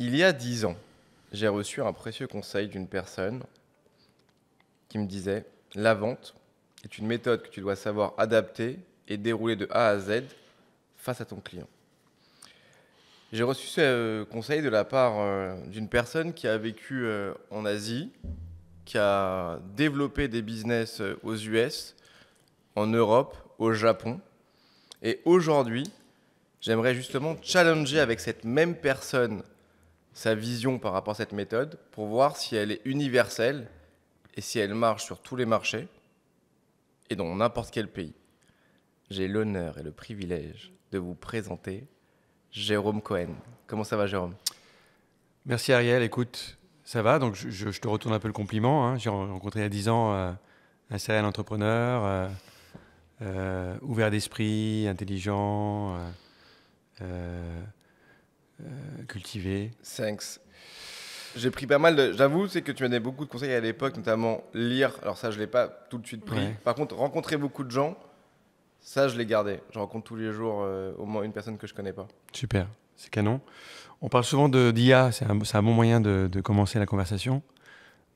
Il y a dix ans, j'ai reçu un précieux conseil d'une personne qui me disait La vente est une méthode que tu dois savoir adapter et dérouler de A à Z face à ton client. J'ai reçu ce euh, conseil de la part euh, d'une personne qui a vécu euh, en Asie, qui a développé des business aux US, en Europe, au Japon. Et aujourd'hui, j'aimerais justement challenger avec cette même personne sa vision par rapport à cette méthode pour voir si elle est universelle et si elle marche sur tous les marchés et dans n'importe quel pays. J'ai l'honneur et le privilège de vous présenter Jérôme Cohen. Comment ça va Jérôme Merci Ariel, écoute, ça va, donc je, te retourne un peu le compliment. Hein. J'ai rencontré il y a 10 ans euh, un serial entrepreneur, euh, euh, ouvert d'esprit, intelligent. Euh, cultiver Thanks. J'ai pris pas mal de. J'avoue, c'est que tu m'as donné beaucoup de conseils à l'époque, notamment lire. Alors, ça, je l'ai pas tout de suite pris. Par contre, rencontrer beaucoup de gens, ça, je l'ai gardé. Je rencontre tous les jours euh, au moins une personne que je ne connais pas. Super, c'est canon. On parle souvent de d'IA, c'est un, bon moyen de, commencer la conversation.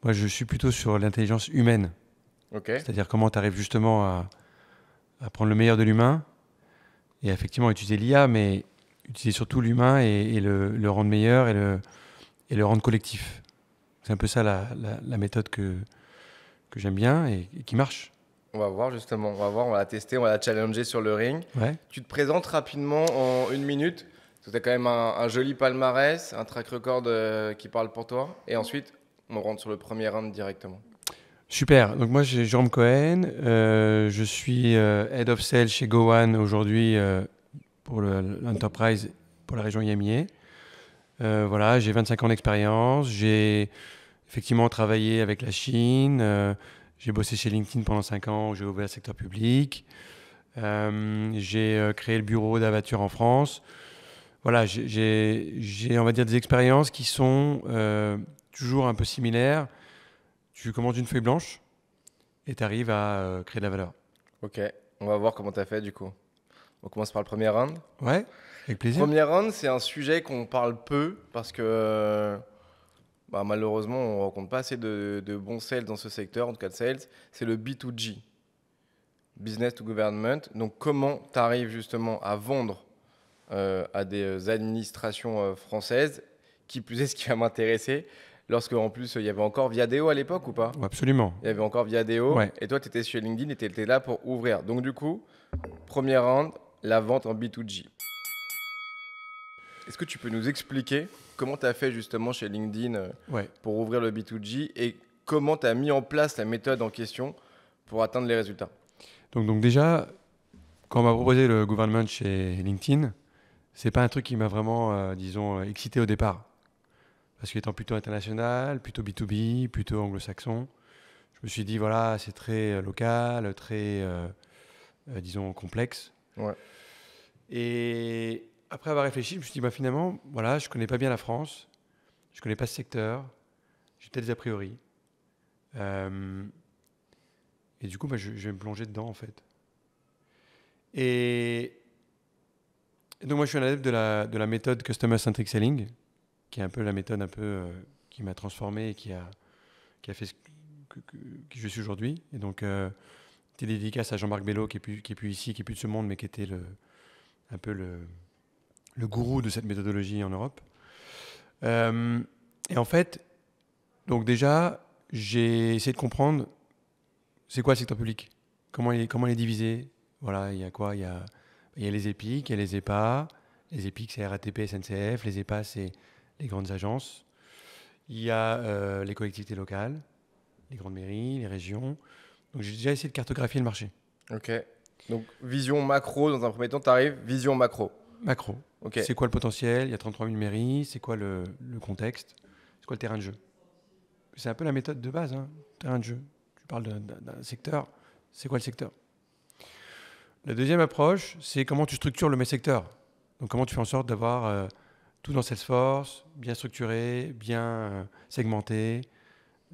Moi, je suis plutôt sur l'intelligence humaine. C'est-à-dire comment tu arrives justement à, à prendre le meilleur de l'humain et effectivement utiliser l'IA, mais utiliser surtout l'humain et, le, rendre meilleur et le, et le rendre collectif. C'est un peu ça la, méthode que, que j'aime bien et, qui marche. On va voir justement, on va voir, on va la tester, on va la challenger sur le ring. Tu te présentes rapidement en une minute. Tu as quand même un, joli palmarès, un track record euh, qui parle pour toi. Et ensuite, on rentre sur le premier round directement. Super. Donc moi, j'ai Jérôme Cohen. Euh, je suis euh, Head of Sales chez Gowan aujourd'hui pour l'entreprise pour la région Yamier. Euh, voilà, j'ai 25 ans d'expérience. J'ai effectivement travaillé avec la Chine. Euh, j'ai bossé chez LinkedIn pendant 5 ans. J'ai ouvert le secteur public. Euh, j'ai créé le bureau d'Avature en France. Voilà, j'ai, on va dire, des expériences qui sont toujours un peu similaires. Tu commences une feuille blanche et tu arrives à créer de la valeur. Ok, on va voir comment tu as fait du coup. On commence par le premier round. Ouais, avec plaisir. Premier round, c'est un sujet qu'on parle peu parce que bah, malheureusement, on ne rencontre pas assez de, bons sales dans ce secteur, en tout cas de sales. C'est le B2G, Business to Government. Donc, comment tu arrives justement à vendre euh, à des euh, administrations euh, françaises, qui plus est ce qui va m'intéresser, lorsque en plus il y avait encore Viadeo à l'époque ou pas Absolument. Il y avait encore Viadeo. Et toi, tu étais sur LinkedIn et tu étais là pour ouvrir. Donc du coup, premier round, la vente en B2G. Est-ce que tu peux nous expliquer comment tu as fait justement chez LinkedIn euh, pour ouvrir le B2G et comment tu as mis en place la méthode en question pour atteindre les résultats donc, donc déjà, quand on m'a proposé le gouvernement chez LinkedIn, c'est pas un truc qui m'a vraiment, euh, disons, euh, excité au départ. Parce qu'étant plutôt international, plutôt B2B, plutôt anglo-saxon, je me suis dit, voilà, c'est très local, très, disons, complexe. Et après avoir réfléchi, je me suis dit, bah, finalement, voilà, je connais pas bien la France, je connais pas ce secteur, j'ai peut-être des a priori. Euh, et du coup, bah, je, vais me plonger dedans, en fait. Et, donc, moi, je suis un adepte de la, de la méthode Customer Centric Selling, qui est un peu la méthode un peu, euh, qui m'a transformé et qui a, qui a fait ce que, je suis aujourd'hui. Et donc, euh, Petite dédicace à Jean-Marc Bello, qui est, plus, ici, qui est plus de ce monde, mais qui était un peu le, gourou de cette méthodologie en Europe. Euh, et en fait, donc déjà, j'ai essayé de comprendre c'est quoi le secteur public comment il, est, comment il est divisé Voilà, il y a quoi il y a, il y les EPIC, il y a les EPA. Les EPIC, c'est RATP, SNCF. Les EPA, c'est les grandes agences. Il y a euh, les collectivités locales, les grandes mairies, les régions. Donc j'ai déjà essayé de cartographier le marché. Ok. Donc vision macro, dans un premier temps, tu arrives, vision macro. Macro. C'est quoi le potentiel Il y a 33 000 mairies, c'est quoi le, contexte C'est quoi le terrain de jeu C'est un peu la méthode de base, hein. terrain de jeu. Tu parles d'un secteur, c'est quoi le secteur La deuxième approche, c'est comment tu structures le même secteur. Donc comment tu fais en sorte d'avoir euh, tout dans Salesforce, bien structuré, bien euh, segmenté,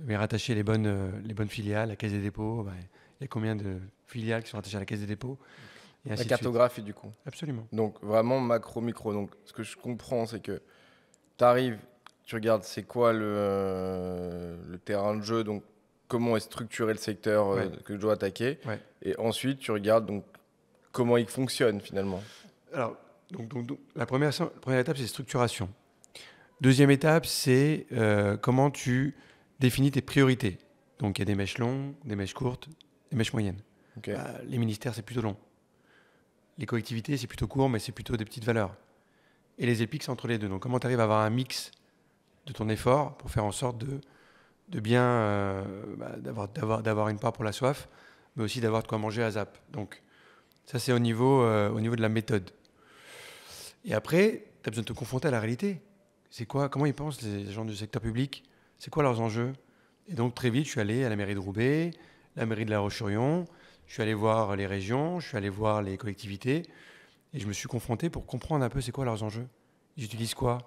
mais rattacher les bonnes, euh, les bonnes filiales, la Caisse des dépôts, bah, il y a combien de filiales qui sont rattachées à la Caisse des dépôts et La cartographie, du coup. Absolument. Donc, vraiment macro-micro. Donc, ce que je comprends, c'est que tu arrives, tu regardes c'est quoi le, euh, le, terrain de jeu, donc comment est structuré le secteur euh, que je dois attaquer. Et ensuite, tu regardes donc comment il fonctionne finalement. Alors, donc, donc, la, première, première étape, c'est structuration. Deuxième étape, c'est comment tu définis tes priorités. Donc il y a des mèches longues, des mèches courtes, des mèches moyennes. Bah, les ministères, c'est plutôt long. Les collectivités, c'est plutôt court, mais c'est plutôt des petites valeurs. Et les épiques entre les deux. Donc comment tu arrives à avoir un mix de ton effort pour faire en sorte de, de bien euh, bah, d'avoir, d'avoir, une part pour la soif, mais aussi d'avoir de quoi manger à ZAP. Donc ça, c'est au niveau, euh, au niveau de la méthode. Et après, tu as besoin de te confronter à la réalité. C'est quoi Comment ils pensent les gens du secteur public c'est quoi leurs enjeux Et donc très vite, je suis allé à la mairie de Roubaix, la mairie de La roche sur je suis allé voir les régions, je suis allé voir les collectivités, et je me suis confronté pour comprendre un peu c'est quoi leurs enjeux. Ils utilisent quoi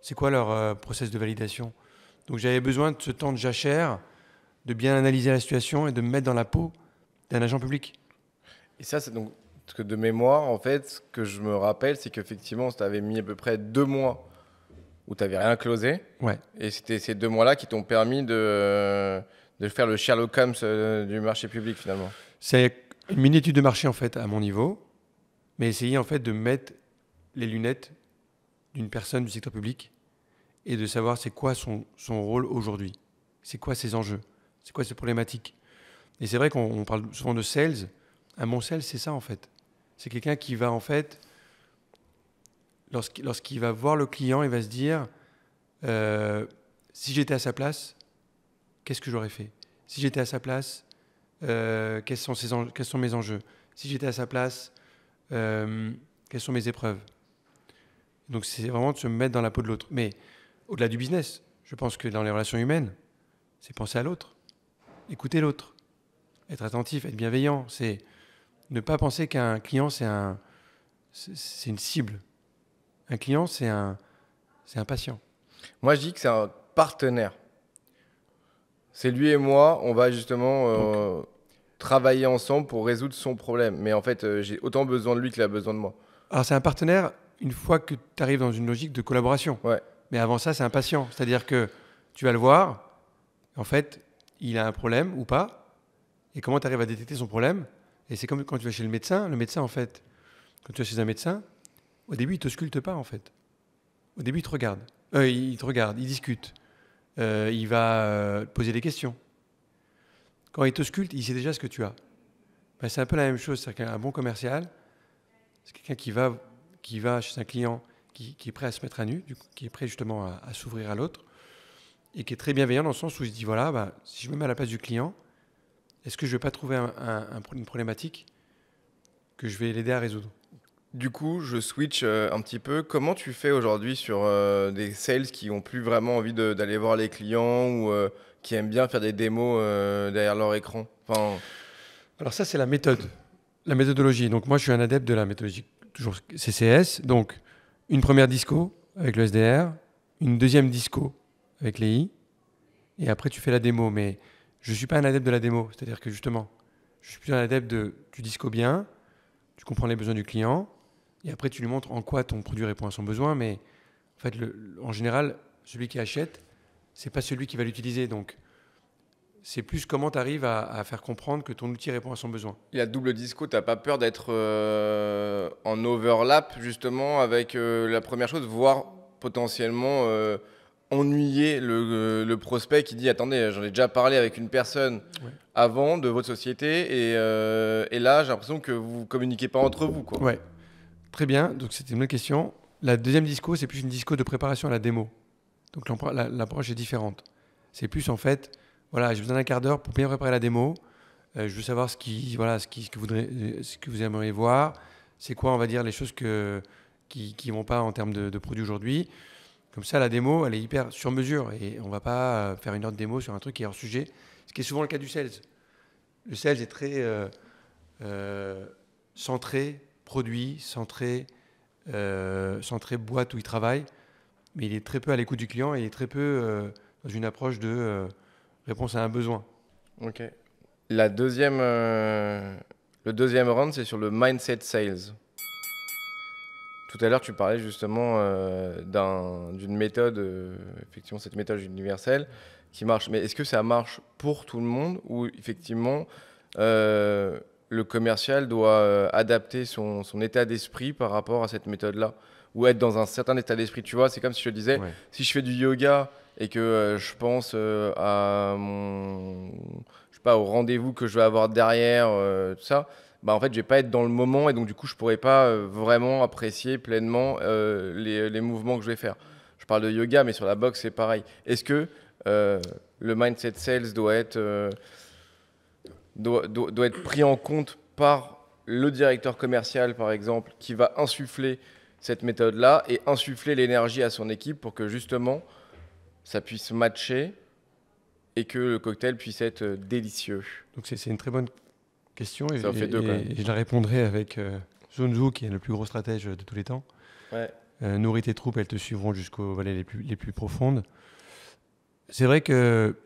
C'est quoi leur processus process de validation Donc j'avais besoin de ce temps de jachère, de bien analyser la situation et de me mettre dans la peau d'un agent public. Et ça, c'est donc que de mémoire, en fait, ce que je me rappelle, c'est qu'effectivement, ça avait mis à peu près deux mois où tu n'avais rien closé. Ouais. Et c'était ces deux mois-là qui t'ont permis de, de faire le Sherlock Holmes euh, du marché public finalement. C'est une mini-étude de marché en fait à mon niveau, mais essayer en fait de mettre les lunettes d'une personne du secteur public et de savoir c'est quoi son, son rôle aujourd'hui, c'est quoi ses enjeux, c'est quoi ses problématiques. Et c'est vrai qu'on parle souvent de sales. Un bon sales, c'est ça en fait. C'est quelqu'un qui va en fait lorsqu'il va voir le client, il va se dire euh, si j'étais à sa place, qu'est-ce que j'aurais fait Si j'étais à sa place, euh, quels, sont mes enjeux Si j'étais à sa place, euh, quelles sont mes épreuves Donc c'est vraiment de se mettre dans la peau de l'autre. Mais au-delà du business, je pense que dans les relations humaines, c'est penser à l'autre, écouter l'autre, être attentif, être bienveillant. C'est ne pas penser qu'un client, c'est une cible un client, c'est un, c'est un patient. Moi, je dis que c'est un partenaire. C'est lui et moi, on va justement euh, travailler ensemble pour résoudre son problème. Mais en fait, euh, j'ai autant besoin de lui qu'il a besoin de moi. Alors, c'est un partenaire une fois que tu arrives dans une logique de collaboration. Mais avant ça, c'est un patient. C'est-à-dire que tu vas le voir, en fait, il a un problème ou pas, et comment tu arrives à détecter son problème. Et c'est comme quand tu vas chez le médecin. Le médecin, en fait, quand tu vas chez un médecin, au début, il ne te sculpte pas, en fait. Au début, il te regarde. Euh, il te regarde, il discute, euh, il va euh, poser des questions. Quand il te sculpte, il sait déjà ce que tu as. Ben, c'est un peu la même chose. C'est qu'un bon commercial, c'est quelqu'un qui va, qui va chez un client qui, est prêt à se mettre à nu, qui est prêt justement à, s'ouvrir à l'autre, et qui est très bienveillant dans le sens où il se dit voilà, ben, si je me mets à la place du client, est-ce que je ne vais pas trouver un, une problématique que je vais l'aider à résoudre du coup, je switch euh, un petit peu. Comment tu fais aujourd'hui sur euh, des sales qui ont plus vraiment envie d'aller voir les clients ou euh, qui aiment bien faire des démos derrière leur écran Alors ça, c'est la méthode, la méthodologie. Donc moi, je suis un adepte de la méthodologie toujours CCS. Donc une première disco avec le SDR, une deuxième disco avec les I, et après tu fais la démo. Mais je ne suis pas un adepte de la démo, c'est-à-dire que justement, je suis plus un adepte de tu disco bien, tu comprends les besoins du client, et après, tu lui montres en quoi ton produit répond à son besoin. Mais en fait, le, en général, celui qui achète, c'est pas celui qui va l'utiliser. Donc, c'est plus comment tu arrives à, faire comprendre que ton outil répond à son besoin. Il y double disco, tu pas peur d'être euh, en overlap justement avec euh, la première chose, voire potentiellement euh, ennuyer le, prospect qui dit Attendez, j'en ai déjà parlé avec une personne avant de votre société et, et là j'ai l'impression que vous communiquez pas entre vous. Quoi. Ouais. Très bien, donc c'était une bonne question. La deuxième disco, c'est plus une disco de préparation à la démo. Donc l'approche est différente. C'est plus en fait, voilà, je j'ai besoin un quart d'heure pour bien préparer la démo. Euh, je veux savoir ce, qui, voilà, ce, que vous, aimeriez voir. C'est quoi, on va dire, les choses qui ne vont pas en termes de, produits aujourd'hui. Comme ça, la démo, elle est hyper sur mesure. Et on ne va pas euh, faire une heure de démo sur un truc qui est hors sujet, ce qui est souvent le cas du sales. Le sales est très euh, centré produit, centré, euh, centré boîte où il travaille, mais il est très peu à l'écoute du client et il est très peu euh, dans une approche de euh, réponse à un besoin. Ok. La deuxième, le deuxième round, c'est sur le mindset sales. Tout à l'heure, tu parlais justement d'une méthode, effectivement, cette méthode universelle qui marche. Mais est-ce que ça marche pour tout le monde ou effectivement le commercial doit euh, adapter son, état d'esprit par rapport à cette méthode-là ou être dans un certain état d'esprit. Tu vois, c'est comme si je disais, si je fais du yoga et que euh, je pense euh, à pas, au rendez-vous que je vais avoir derrière, tout ça, bah en fait, je vais pas être dans le moment et donc du coup, je pourrais pas vraiment apprécier pleinement les, mouvements que je vais faire. Je parle de yoga, mais sur la boxe, c'est pareil. Est-ce que le mindset sales doit être doit, être pris en compte par le directeur commercial, par exemple, qui va insuffler cette méthode-là et insuffler l'énergie à son équipe pour que justement ça puisse matcher et que le cocktail puisse être euh, délicieux. Donc c'est une très bonne question ça je la répondrai avec euh, qui est le plus gros stratège de tous les temps. Ouais. Euh, nourris tes troupes, elles te suivront jusqu'aux vallées les plus profondes. C'est vrai que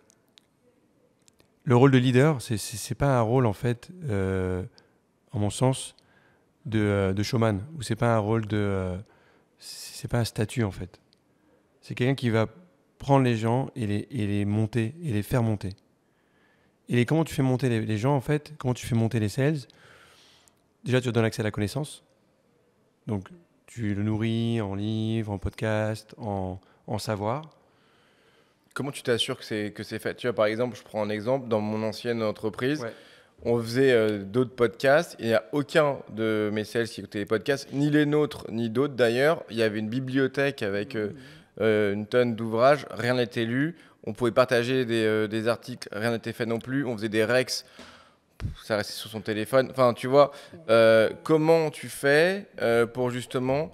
le rôle de leader, c'est n'est pas un rôle, en fait, euh, en mon sens, euh, de, showman, ou c'est pas un rôle de. Euh, c'est pas un statut, en fait. C'est quelqu'un qui va prendre les gens et les, monter, et les faire monter. Et les, comment tu fais monter les, gens, en fait Comment tu fais monter les sales Déjà, tu leur donnes accès à la connaissance. Donc, tu le nourris en livres, en podcasts, en, en savoir comment tu t'assures que c'est que c'est fait Tu vois, par exemple, je prends un exemple dans mon ancienne entreprise. On faisait euh, d'autres podcasts il n'y a aucun de mes celles qui écoutaient les podcasts, ni les nôtres, ni d'autres d'ailleurs. Il y avait une bibliothèque avec euh, euh, une tonne d'ouvrages, rien n'était lu. On pouvait partager des, des articles, rien n'était fait non plus. On faisait des rex, ça restait sur son téléphone. Enfin, tu vois, comment tu fais pour justement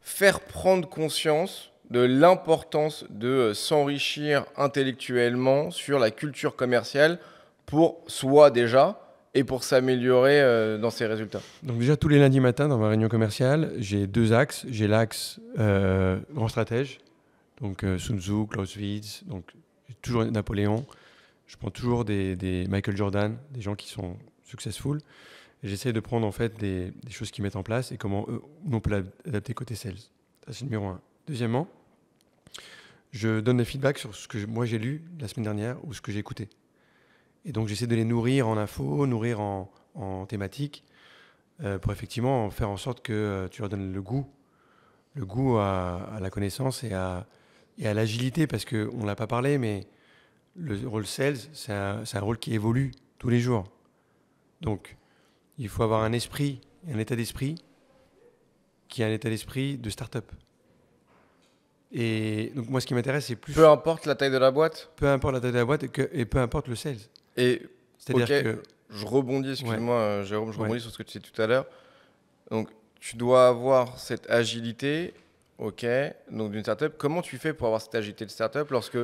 faire prendre conscience de l'importance de euh, s'enrichir intellectuellement sur la culture commerciale pour soi déjà et pour s'améliorer euh, dans ses résultats Donc déjà tous les lundis matins dans ma réunion commerciale, j'ai deux axes. J'ai l'axe euh, grand stratège, donc sunzu Sun Tzu, Clausewitz, donc toujours Napoléon. Je prends toujours des, Michael Jordan, des gens qui sont successful. J'essaie de prendre en fait des, choses qu'ils mettent en place et comment on peut l'adapter côté sales. Ça c'est numéro un. Deuxièmement, je donne des feedbacks sur ce que moi j'ai lu la semaine dernière ou ce que j'ai écouté. Et donc j'essaie de les nourrir en info, nourrir en, thématiques, thématique, euh, pour effectivement faire en sorte que euh, tu leur donnes le goût, le goût à, la connaissance et à, l'agilité, parce qu'on ne l'a pas parlé, mais le rôle sales, c'est un, un, rôle qui évolue tous les jours. Donc il faut avoir un esprit, un état d'esprit qui est un état d'esprit de start-up. Et donc, moi, ce qui m'intéresse, c'est plus. Peu importe la taille de la boîte Peu importe la taille de la boîte et, que, et peu importe le sales. Et. C'est-à-dire que. Je rebondis, excuse-moi, euh, Jérôme, je rebondis sur ce que tu disais tout à l'heure. Donc, tu dois avoir cette agilité, ok, donc d'une startup. Comment tu fais pour avoir cette agilité de startup lorsque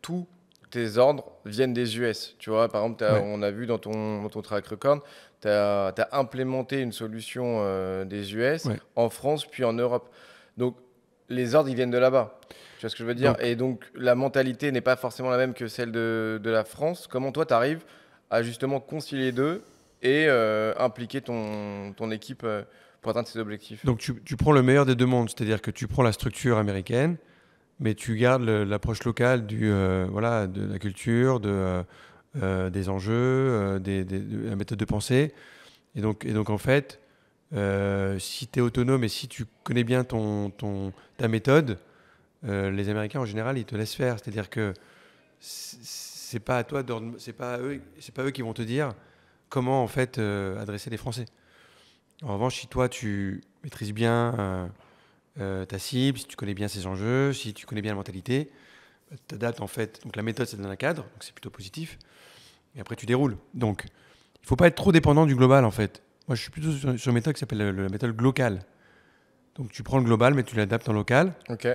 tous tes ordres viennent des US Tu vois, par exemple, on a vu dans ton, ton track record, tu as, implémenté une solution euh, des US en France puis en Europe. Donc, les ordres, ils viennent de là-bas. Tu vois ce que je veux dire Et donc, la mentalité n'est pas forcément la même que celle de, la France. Comment toi, tu arrives à justement concilier deux et euh, impliquer ton, ton équipe euh, pour atteindre ses objectifs Donc, tu, prends le meilleur des deux mondes, c'est-à-dire que tu prends la structure américaine, mais tu gardes l'approche locale du, euh, voilà, de la culture, de, des enjeux, des, de la méthode de pensée. Et donc, et donc en fait, euh, si tu es autonome et si tu connais bien ton, ta méthode, euh, les Américains en général, ils te laissent faire. C'est-à-dire que c'est pas à toi, c'est pas à eux, c'est pas eux qui vont te dire comment en fait euh, adresser les Français. En revanche, si toi tu maîtrises bien ta cible, si tu connais bien ses enjeux, si tu connais bien la mentalité, bah, tu en fait. Donc la méthode, c'est dans un cadre, donc c'est plutôt positif. Et après, tu déroules. Donc, il faut pas être trop dépendant du global en fait moi, je suis plutôt sur, une méthode qui s'appelle la méthode locale. Donc, tu prends le global, mais tu l'adaptes en local. Ok.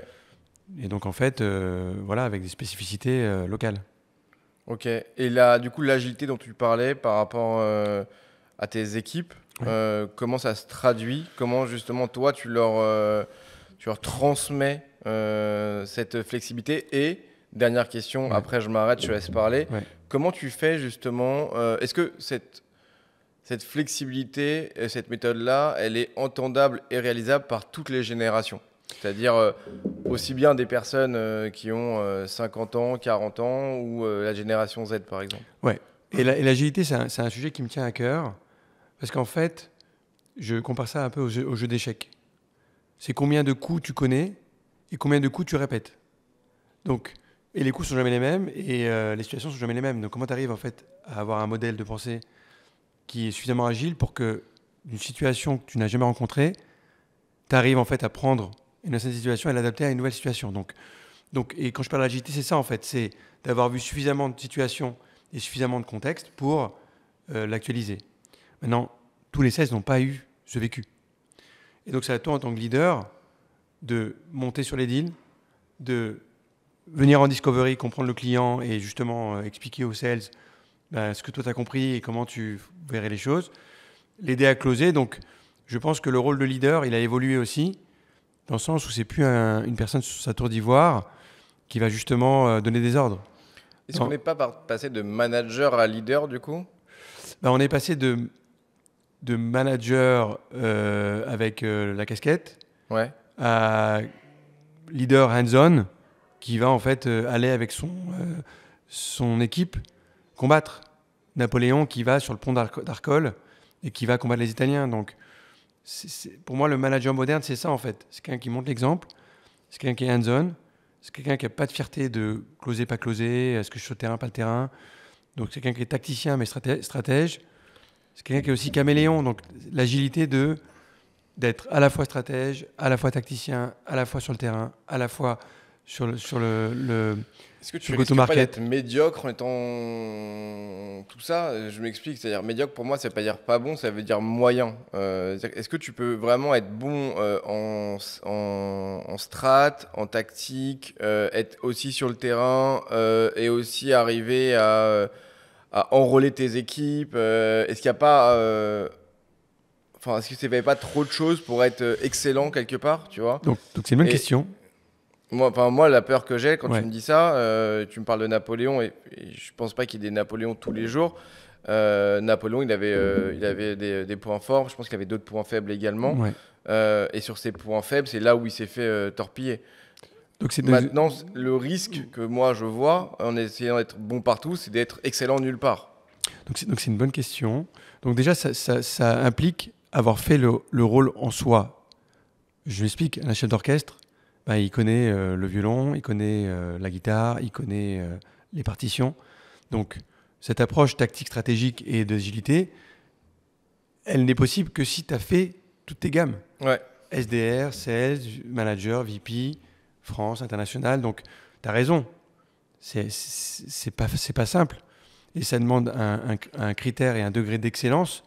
Et donc, en fait, euh, voilà, avec des spécificités euh, locales. Ok. Et là, du coup, l'agilité dont tu parlais par rapport euh, à tes équipes, comment ça se traduit Comment, justement, toi, tu leur, tu leur transmets cette flexibilité Et, dernière question, après, je m'arrête, je te laisse parler. Comment tu fais, justement Est-ce que cette cette flexibilité, cette méthode-là, elle est entendable et réalisable par toutes les générations. C'est-à-dire euh, aussi bien des personnes euh, qui ont 50 euh, ans, 40 ans ou la génération Z par exemple. Ouais. Et l'agilité, c'est un, sujet qui me tient à cœur parce qu'en fait, je compare ça un peu au jeu, d'échecs. C'est combien de coups tu connais et combien de coups tu répètes. Donc, et les coups sont jamais les mêmes et les situations sont jamais les mêmes. Donc comment tu arrives en fait à avoir un modèle de pensée qui est suffisamment agile pour que d'une situation que tu n'as jamais rencontrée, tu arrives en fait à prendre une ancienne situation et l'adapter à une nouvelle situation. Donc, donc, et quand je parle d'agilité, c'est ça en fait, c'est d'avoir vu suffisamment de situations et suffisamment de contextes pour euh, l'actualiser. Maintenant, tous les 16 n'ont pas eu ce vécu. Et donc, c'est à toi en tant que leader de monter sur les deals, de venir en discovery, comprendre le client et justement euh, expliquer aux sales bah, ce que toi tu as compris et comment tu verrais les choses, l'aider à closer. Donc, je pense que le rôle de leader, il a évolué aussi, dans le sens où c'est plus une personne sous sa tour d'ivoire qui va justement euh, donner des ordres. Est-ce qu'on n'est pas passé de manager à leader du coup bah, On est passé de, de manager euh, avec euh, la casquette à leader hands-on qui va en fait aller avec son, son équipe combattre Napoléon qui va sur le pont d'Arcole et qui va combattre les Italiens. Donc, pour moi, le manager moderne, c'est ça en fait. C'est quelqu'un qui montre l'exemple, c'est quelqu'un qui est hands-on, c'est quelqu'un qui n'a pas de fierté de closer, pas closer, est-ce que je suis sur le terrain, pas le terrain. Donc, c'est quelqu'un qui est tacticien mais stratège. C'est quelqu'un qui est aussi caméléon, donc l'agilité de d'être à la fois stratège, à la fois tacticien, à la fois sur le terrain, à la fois sur le, sur le est-ce que tu peux être médiocre en étant tout ça Je m'explique, c'est-à-dire médiocre pour moi, ça veut pas dire pas bon, ça veut dire moyen. Euh, est-ce que tu peux vraiment être bon euh, en, en, en, strat, en tactique, euh, être aussi sur le terrain et aussi arriver à, enrôler tes équipes Est-ce qu'il n'y a pas Enfin, est-ce que tu pas trop de choses pour être excellent quelque part, tu vois Donc, c'est une bonne question. Moi, moi, la peur que j'ai quand tu me dis ça, euh, tu me parles de Napoléon, et, je je pense pas qu'il y ait des Napoléons tous les jours. Euh, Napoléon, il avait, euh, il avait des, points forts, je pense qu'il avait d'autres points faibles également. et sur ces points faibles, c'est là où il s'est fait torpiller. Donc c'est Maintenant, le risque que moi je vois en essayant d'être bon partout, c'est d'être excellent nulle part. Donc c'est une bonne question. Donc déjà, ça, implique avoir fait le, rôle en soi. Je l'explique, la chef d'orchestre, bah, il connaît euh, le violon, il connaît euh, la guitare, il connaît euh, les partitions. Donc, cette approche tactique, stratégique et d'agilité, elle n'est possible que si tu as fait toutes tes gammes. SDR, 16 manager, VP, France, international. Donc, tu as raison. C'est, n'est pas, pas simple. Et ça demande un, un critère et un degré d'excellence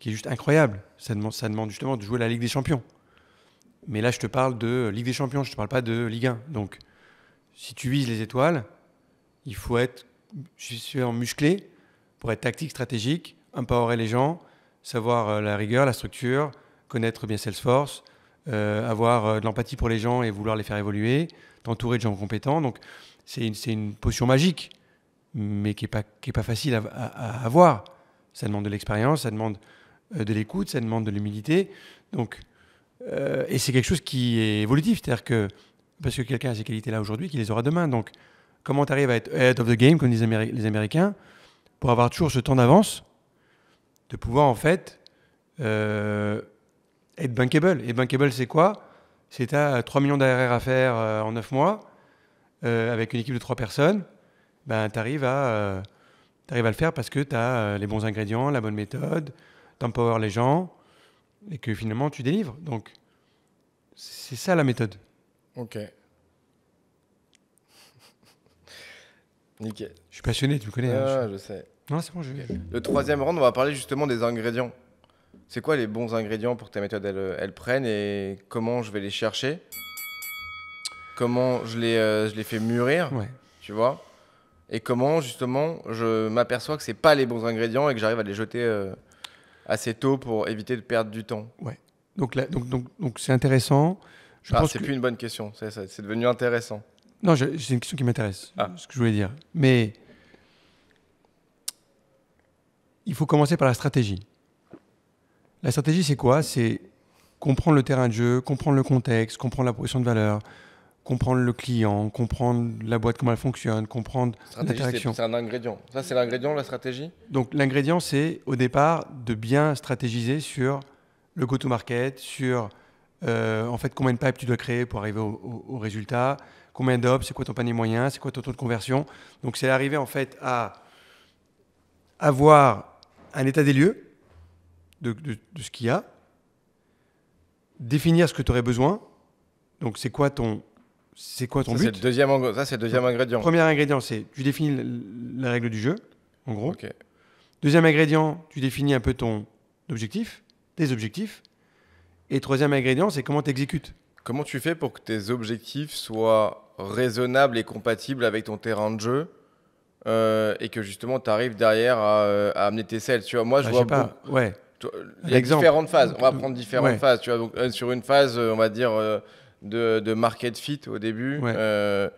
qui est juste incroyable. Ça demande, ça demande justement de jouer la Ligue des Champions. Mais là, je te parle de Ligue des Champions, je ne te parle pas de Ligue 1. Donc, si tu vises les étoiles, il faut être, je en musclé, pour être tactique, stratégique, empowerer les gens, savoir euh, la rigueur, la structure, connaître bien Salesforce, euh, avoir euh, de l'empathie pour les gens et vouloir les faire évoluer, t'entourer de gens compétents. Donc, c'est une, une, potion magique, mais qui n'est pas, est pas facile à, à, avoir. Ça demande de l'expérience, ça demande euh, de l'écoute, ça demande de l'humilité. Donc, euh, et c'est quelque chose qui est évolutif, c'est-à-dire que parce que quelqu'un a ces qualités-là aujourd'hui, qu'il les aura demain. Donc, comment tu arrives à être head of the game, comme disent les Américains, pour avoir toujours ce temps d'avance, de pouvoir en fait euh, être bankable. Et bankable, c'est quoi C'est tu as 3 millions d'ARR à faire euh, en 9 mois, avec une équipe de 3 personnes, ben, tu arrives, à, arrives à le faire parce que tu as les bons ingrédients, la bonne méthode, tu empowers les gens, et que finalement tu délivres. Donc, c'est ça la méthode. Ok. Nickel. Je suis passionné, tu me connais. Ah, je... sais. Non, c'est bon, je vais. Le troisième round, on va parler justement des ingrédients. C'est quoi les bons ingrédients pour que ta méthode elle, elle prenne et comment je vais les chercher Comment je les, euh, les fais mûrir ouais. Tu vois Et comment justement je m'aperçois que ce c'est pas les bons ingrédients et que j'arrive à les jeter. Euh, assez tôt pour éviter de perdre du temps. Ouais. Donc là, donc c'est intéressant. Je ah, c'est plus une bonne question. C'est, devenu intéressant. Non, c'est une question qui m'intéresse. Ah. Ce que je voulais dire, mais il faut commencer par la stratégie. La stratégie, c'est quoi C'est comprendre le terrain de jeu, comprendre le contexte, comprendre la position de valeur, comprendre le client, comprendre la boîte, comment elle fonctionne, comprendre l'interaction. C'est un ingrédient. Ça, c'est l'ingrédient, la stratégie Donc, l'ingrédient, c'est au départ de bien stratégiser sur le go-to-market, sur euh, en fait combien de pipes tu dois créer pour arriver au, résultat, combien d'ops, c'est quoi ton panier moyen, c'est quoi ton taux de conversion. Donc, c'est arriver en fait à avoir un état des lieux de, de ce qu'il y a, définir ce que tu aurais besoin. Donc, c'est quoi ton c'est quoi ton but deuxième Ça, c'est le deuxième ingrédient. Premier ingrédient, c'est tu définis la règle du jeu, en gros. Ok. Deuxième ingrédient, tu définis un peu ton objectif, tes objectifs. Et troisième ingrédient, c'est comment tu exécutes. Comment tu fais pour que tes objectifs soient raisonnables et compatibles avec ton terrain de jeu euh, et que justement tu arrives derrière euh, à, amener tes selles moi, je bah, vois. pas. Ouais. différentes phases. On va prendre différentes phases. Euh, sur une phase, on va dire de, market fit au début. Euh,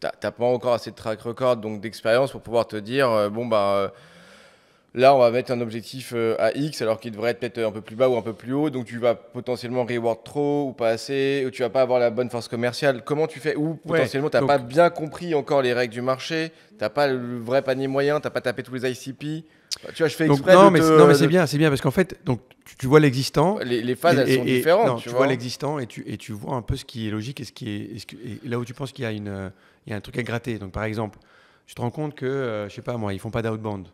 t'as pas encore assez de track record, donc d'expérience pour pouvoir te dire, euh, bon, bah. Euh, là, on va mettre un objectif à X alors qu'il devrait être peut-être un peu plus bas ou un peu plus haut. Donc, tu vas potentiellement reward trop ou pas assez, ou tu vas pas avoir la bonne force commerciale. Comment tu fais Ou potentiellement, tu n'as pas bien compris encore les règles du marché, tu n'as pas le vrai panier moyen, tu n'as pas tapé tous les ICP. Bah, tu vois, je fais exprès. non, mais c'est bien, c'est bien parce qu'en fait, donc tu, vois l'existant. Les, phases, elles sont différentes. tu, vois, l'existant et tu, et tu vois un peu ce qui est logique et, ce qui est, là où tu penses qu'il y, a une, euh, il y a un truc à gratter. Donc, par exemple, tu te rends compte que, euh, je sais pas moi, ils font pas d'outbound.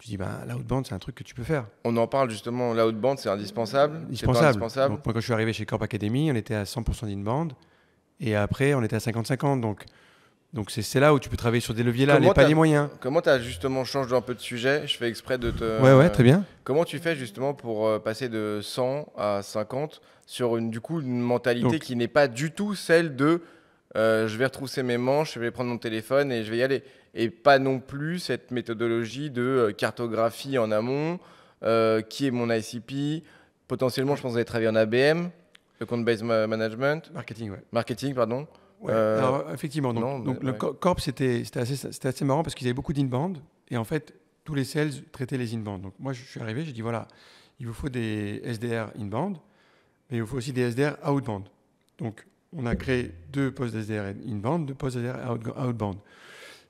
Tu dis, bah l'outbound, c'est un truc que tu peux faire. On en parle justement, l'outbound, c'est indispensable. Indispensable. indispensable. moi, quand je suis arrivé chez Corp Academy, on était à 100% d'inbound et après, on était à 50-50. Donc, donc c'est là où tu peux travailler sur des leviers là, les paliers moyens. Comment tu as justement changé un peu de sujet Je fais exprès de te. Ouais, ouais, très bien. Comment tu fais justement pour euh, passer de 100 à 50 sur une, du coup, une mentalité qui n'est pas du tout celle de euh, je vais retrousser mes manches, je vais prendre mon téléphone et je vais y aller. Et pas non plus cette méthodologie de euh, cartographie en amont, qui est mon ICP. Potentiellement, je pense que vous travailler en ABM, le compte-based management. Marketing, ouais. Marketing, pardon. Euh, effectivement, donc, le Corp, c'était assez, marrant parce qu'ils avaient beaucoup d'in-band. Et en fait, tous les sales traitaient les in Donc moi, je suis arrivé, j'ai dit voilà, il vous faut des SDR in-band, mais il vous faut aussi des SDR out-band. Donc on a créé deux postes SDR in-band, deux postes SDR out-band.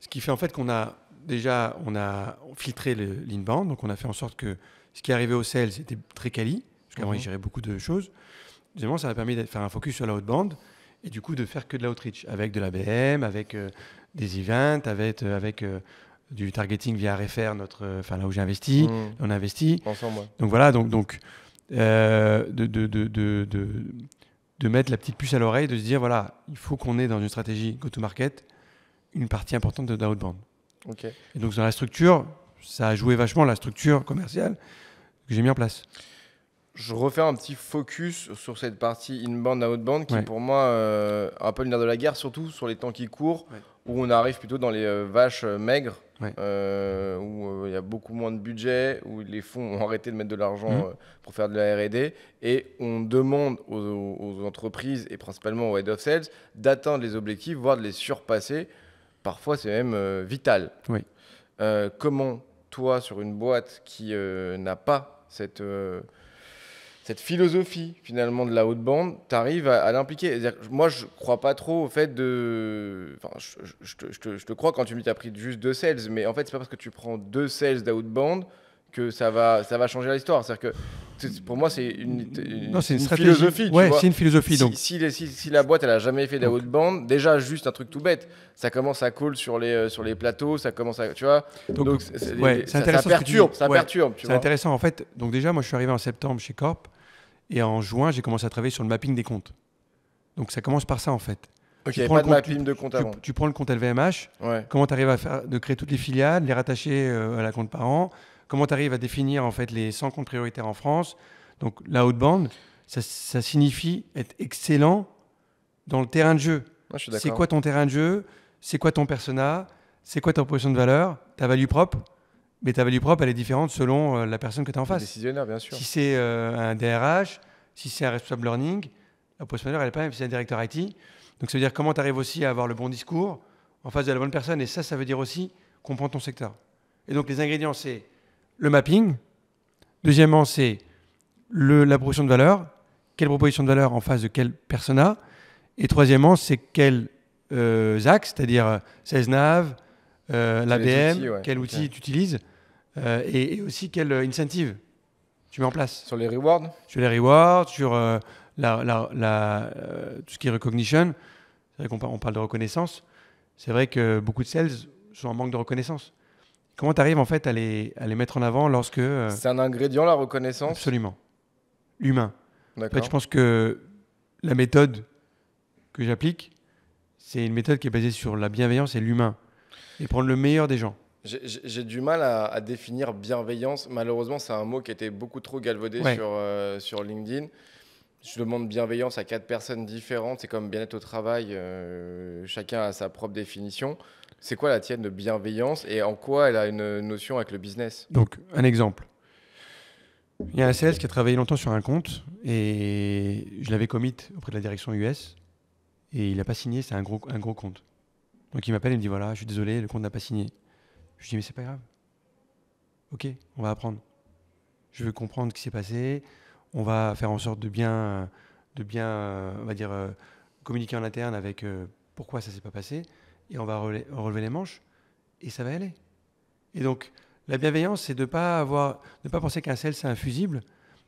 Ce qui fait en fait qu'on a déjà on a filtré donc on a fait en sorte que ce qui arrivait aux sales était très quali, parce qu'avant ils mhm. géraient beaucoup de choses. Deuxièmement, ça a permis de faire un focus sur la haute bande et du coup de faire que de l'outreach avec de la BM, avec euh, des events, avec, euh, avec euh, du targeting via RFR, notre, enfin là où j'ai investi, mmh. on investit. investi. Ensemble, Donc voilà, donc, donc de, de, de, de, mettre la petite puce à l'oreille, de se dire voilà, il faut qu'on ait dans une stratégie go-to-market une partie importante de outbound. Okay. Et donc dans la structure, ça a joué vachement la structure commerciale que j'ai mis en place je refais un petit focus sur cette partie inbound, outbound, qui pour moi un euh, rappelle une l'air de la guerre, surtout sur les temps qui courent, où on arrive plutôt dans les euh, vaches euh, maigres, où il y a beaucoup moins de budget, où les fonds ont arrêté de mettre de l'argent mhm. pour faire de la RD, et on demande aux, entreprises, et principalement aux head of sales, d'atteindre les objectifs, voire de les surpasser. Parfois, c'est même vital. Oui. comment toi, sur une boîte qui n'a pas cette cette philosophie finalement de la haute bande, tu à, l'impliquer. Moi, je crois pas trop au fait de. Enfin, je, te, crois quand tu as pris juste deux sales, mais en fait, c'est pas parce que tu prends deux sales bande que ça va, ça va changer l'histoire. cest que pour moi, c'est une, philosophie. Ouais, c'est une philosophie. Donc. Si, si, si, la boîte, elle a jamais fait bande, déjà, juste un truc tout bête, ça commence à call sur les, euh, sur les plateaux, ça commence à. Tu vois Donc, perturbe. C'est intéressant. En fait, donc déjà, moi, je suis arrivé en septembre chez Corp et en juin, j'ai commencé à travailler sur le mapping des comptes. Donc, ça commence par ça, en fait. tu, prends de prends le compte LVMH, comment tu arrives à faire, de créer toutes les filiales, les rattacher euh, à la compte parent, comment tu arrives à définir en fait les 100 comptes prioritaires en France Donc la haute bande, ça, signifie être excellent dans le terrain de jeu. Ah, c'est quoi ton terrain de jeu C'est quoi ton persona C'est quoi ta position de valeur Ta value propre Mais ta value propre, elle est différente selon euh, la personne que tu as en face. décisionnaire, bien sûr. Si c'est euh, un DRH, si c'est un responsable learning, la position de valeur, elle n'est pas même si c'est un directeur IT. Donc ça veut dire comment tu arrives aussi à avoir le bon discours en face de la bonne personne. Et ça, ça veut dire aussi comprendre ton secteur. Et donc les ingrédients, c'est le mapping. Deuxièmement, c'est la proposition de valeur. Quelle proposition de valeur en face de quel persona Et troisièmement, c'est quels euh, axes, c'est-à-dire 16 euh, nav, euh, l'ABM, quel outil tu utilises et, aussi quel incentive tu mets en place. Sur les rewards Sur les rewards, sur la, tout ce qui est recognition. C'est vrai qu'on parle de reconnaissance. C'est vrai que beaucoup de sales sont en manque de reconnaissance. Comment tu arrives en fait à les, les, mettre en avant lorsque... Euh, c'est un ingrédient, la reconnaissance Absolument. Humain. fait, je pense que la méthode que j'applique, c'est une méthode qui est basée sur la bienveillance et l'humain. Et prendre le meilleur des gens. J'ai du mal à, définir bienveillance. Malheureusement, c'est un mot qui était beaucoup trop galvaudé sur, euh, sur LinkedIn. Je demande bienveillance à quatre personnes différentes. C'est comme bien-être au travail. Euh, chacun a sa propre définition. C'est quoi la tienne de bienveillance et en quoi elle a une notion avec le business Donc, un exemple. Il y a un sales qui a travaillé longtemps sur un compte et je l'avais commit auprès de la direction US et il n'a pas signé, c'est un gros, un gros compte. Donc il m'appelle il me dit voilà, je suis désolé, le compte n'a pas signé. Je lui dis mais c'est pas grave. Ok, on va apprendre. Je veux comprendre ce qui s'est passé. On va faire en sorte de bien, de bien, on va dire, euh, communiquer en interne avec euh, pourquoi ça s'est pas passé et on va relever, les manches et ça va aller. Et donc, la bienveillance, c'est de ne pas, avoir, de pas penser qu'un sales, c'est un fusible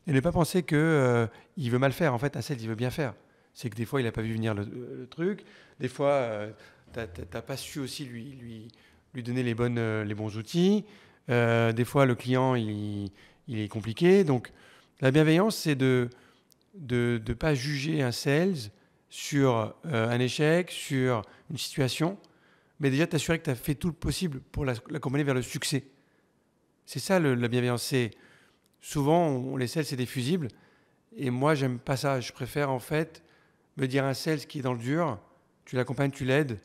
et ne pas penser qu'il euh, il veut mal faire. En fait, un sales, il veut bien faire. C'est que des fois, il n'a pas vu venir le, truc. Des fois, euh, tu n'as pas su aussi lui, lui, lui donner les, bonnes, euh, les bons outils. des fois, le client, il, il, est compliqué. Donc, la bienveillance, c'est de ne de, de pas juger un sales sur un échec, sur une situation, mais déjà t'assurer que tu as fait tout le possible pour l'accompagner vers le succès. C'est ça la bienveillance. souvent on, les sales, c'est des fusibles et moi j'aime pas ça. Je préfère en fait me dire un sales qui est dans le dur, tu l'accompagnes, tu l'aides.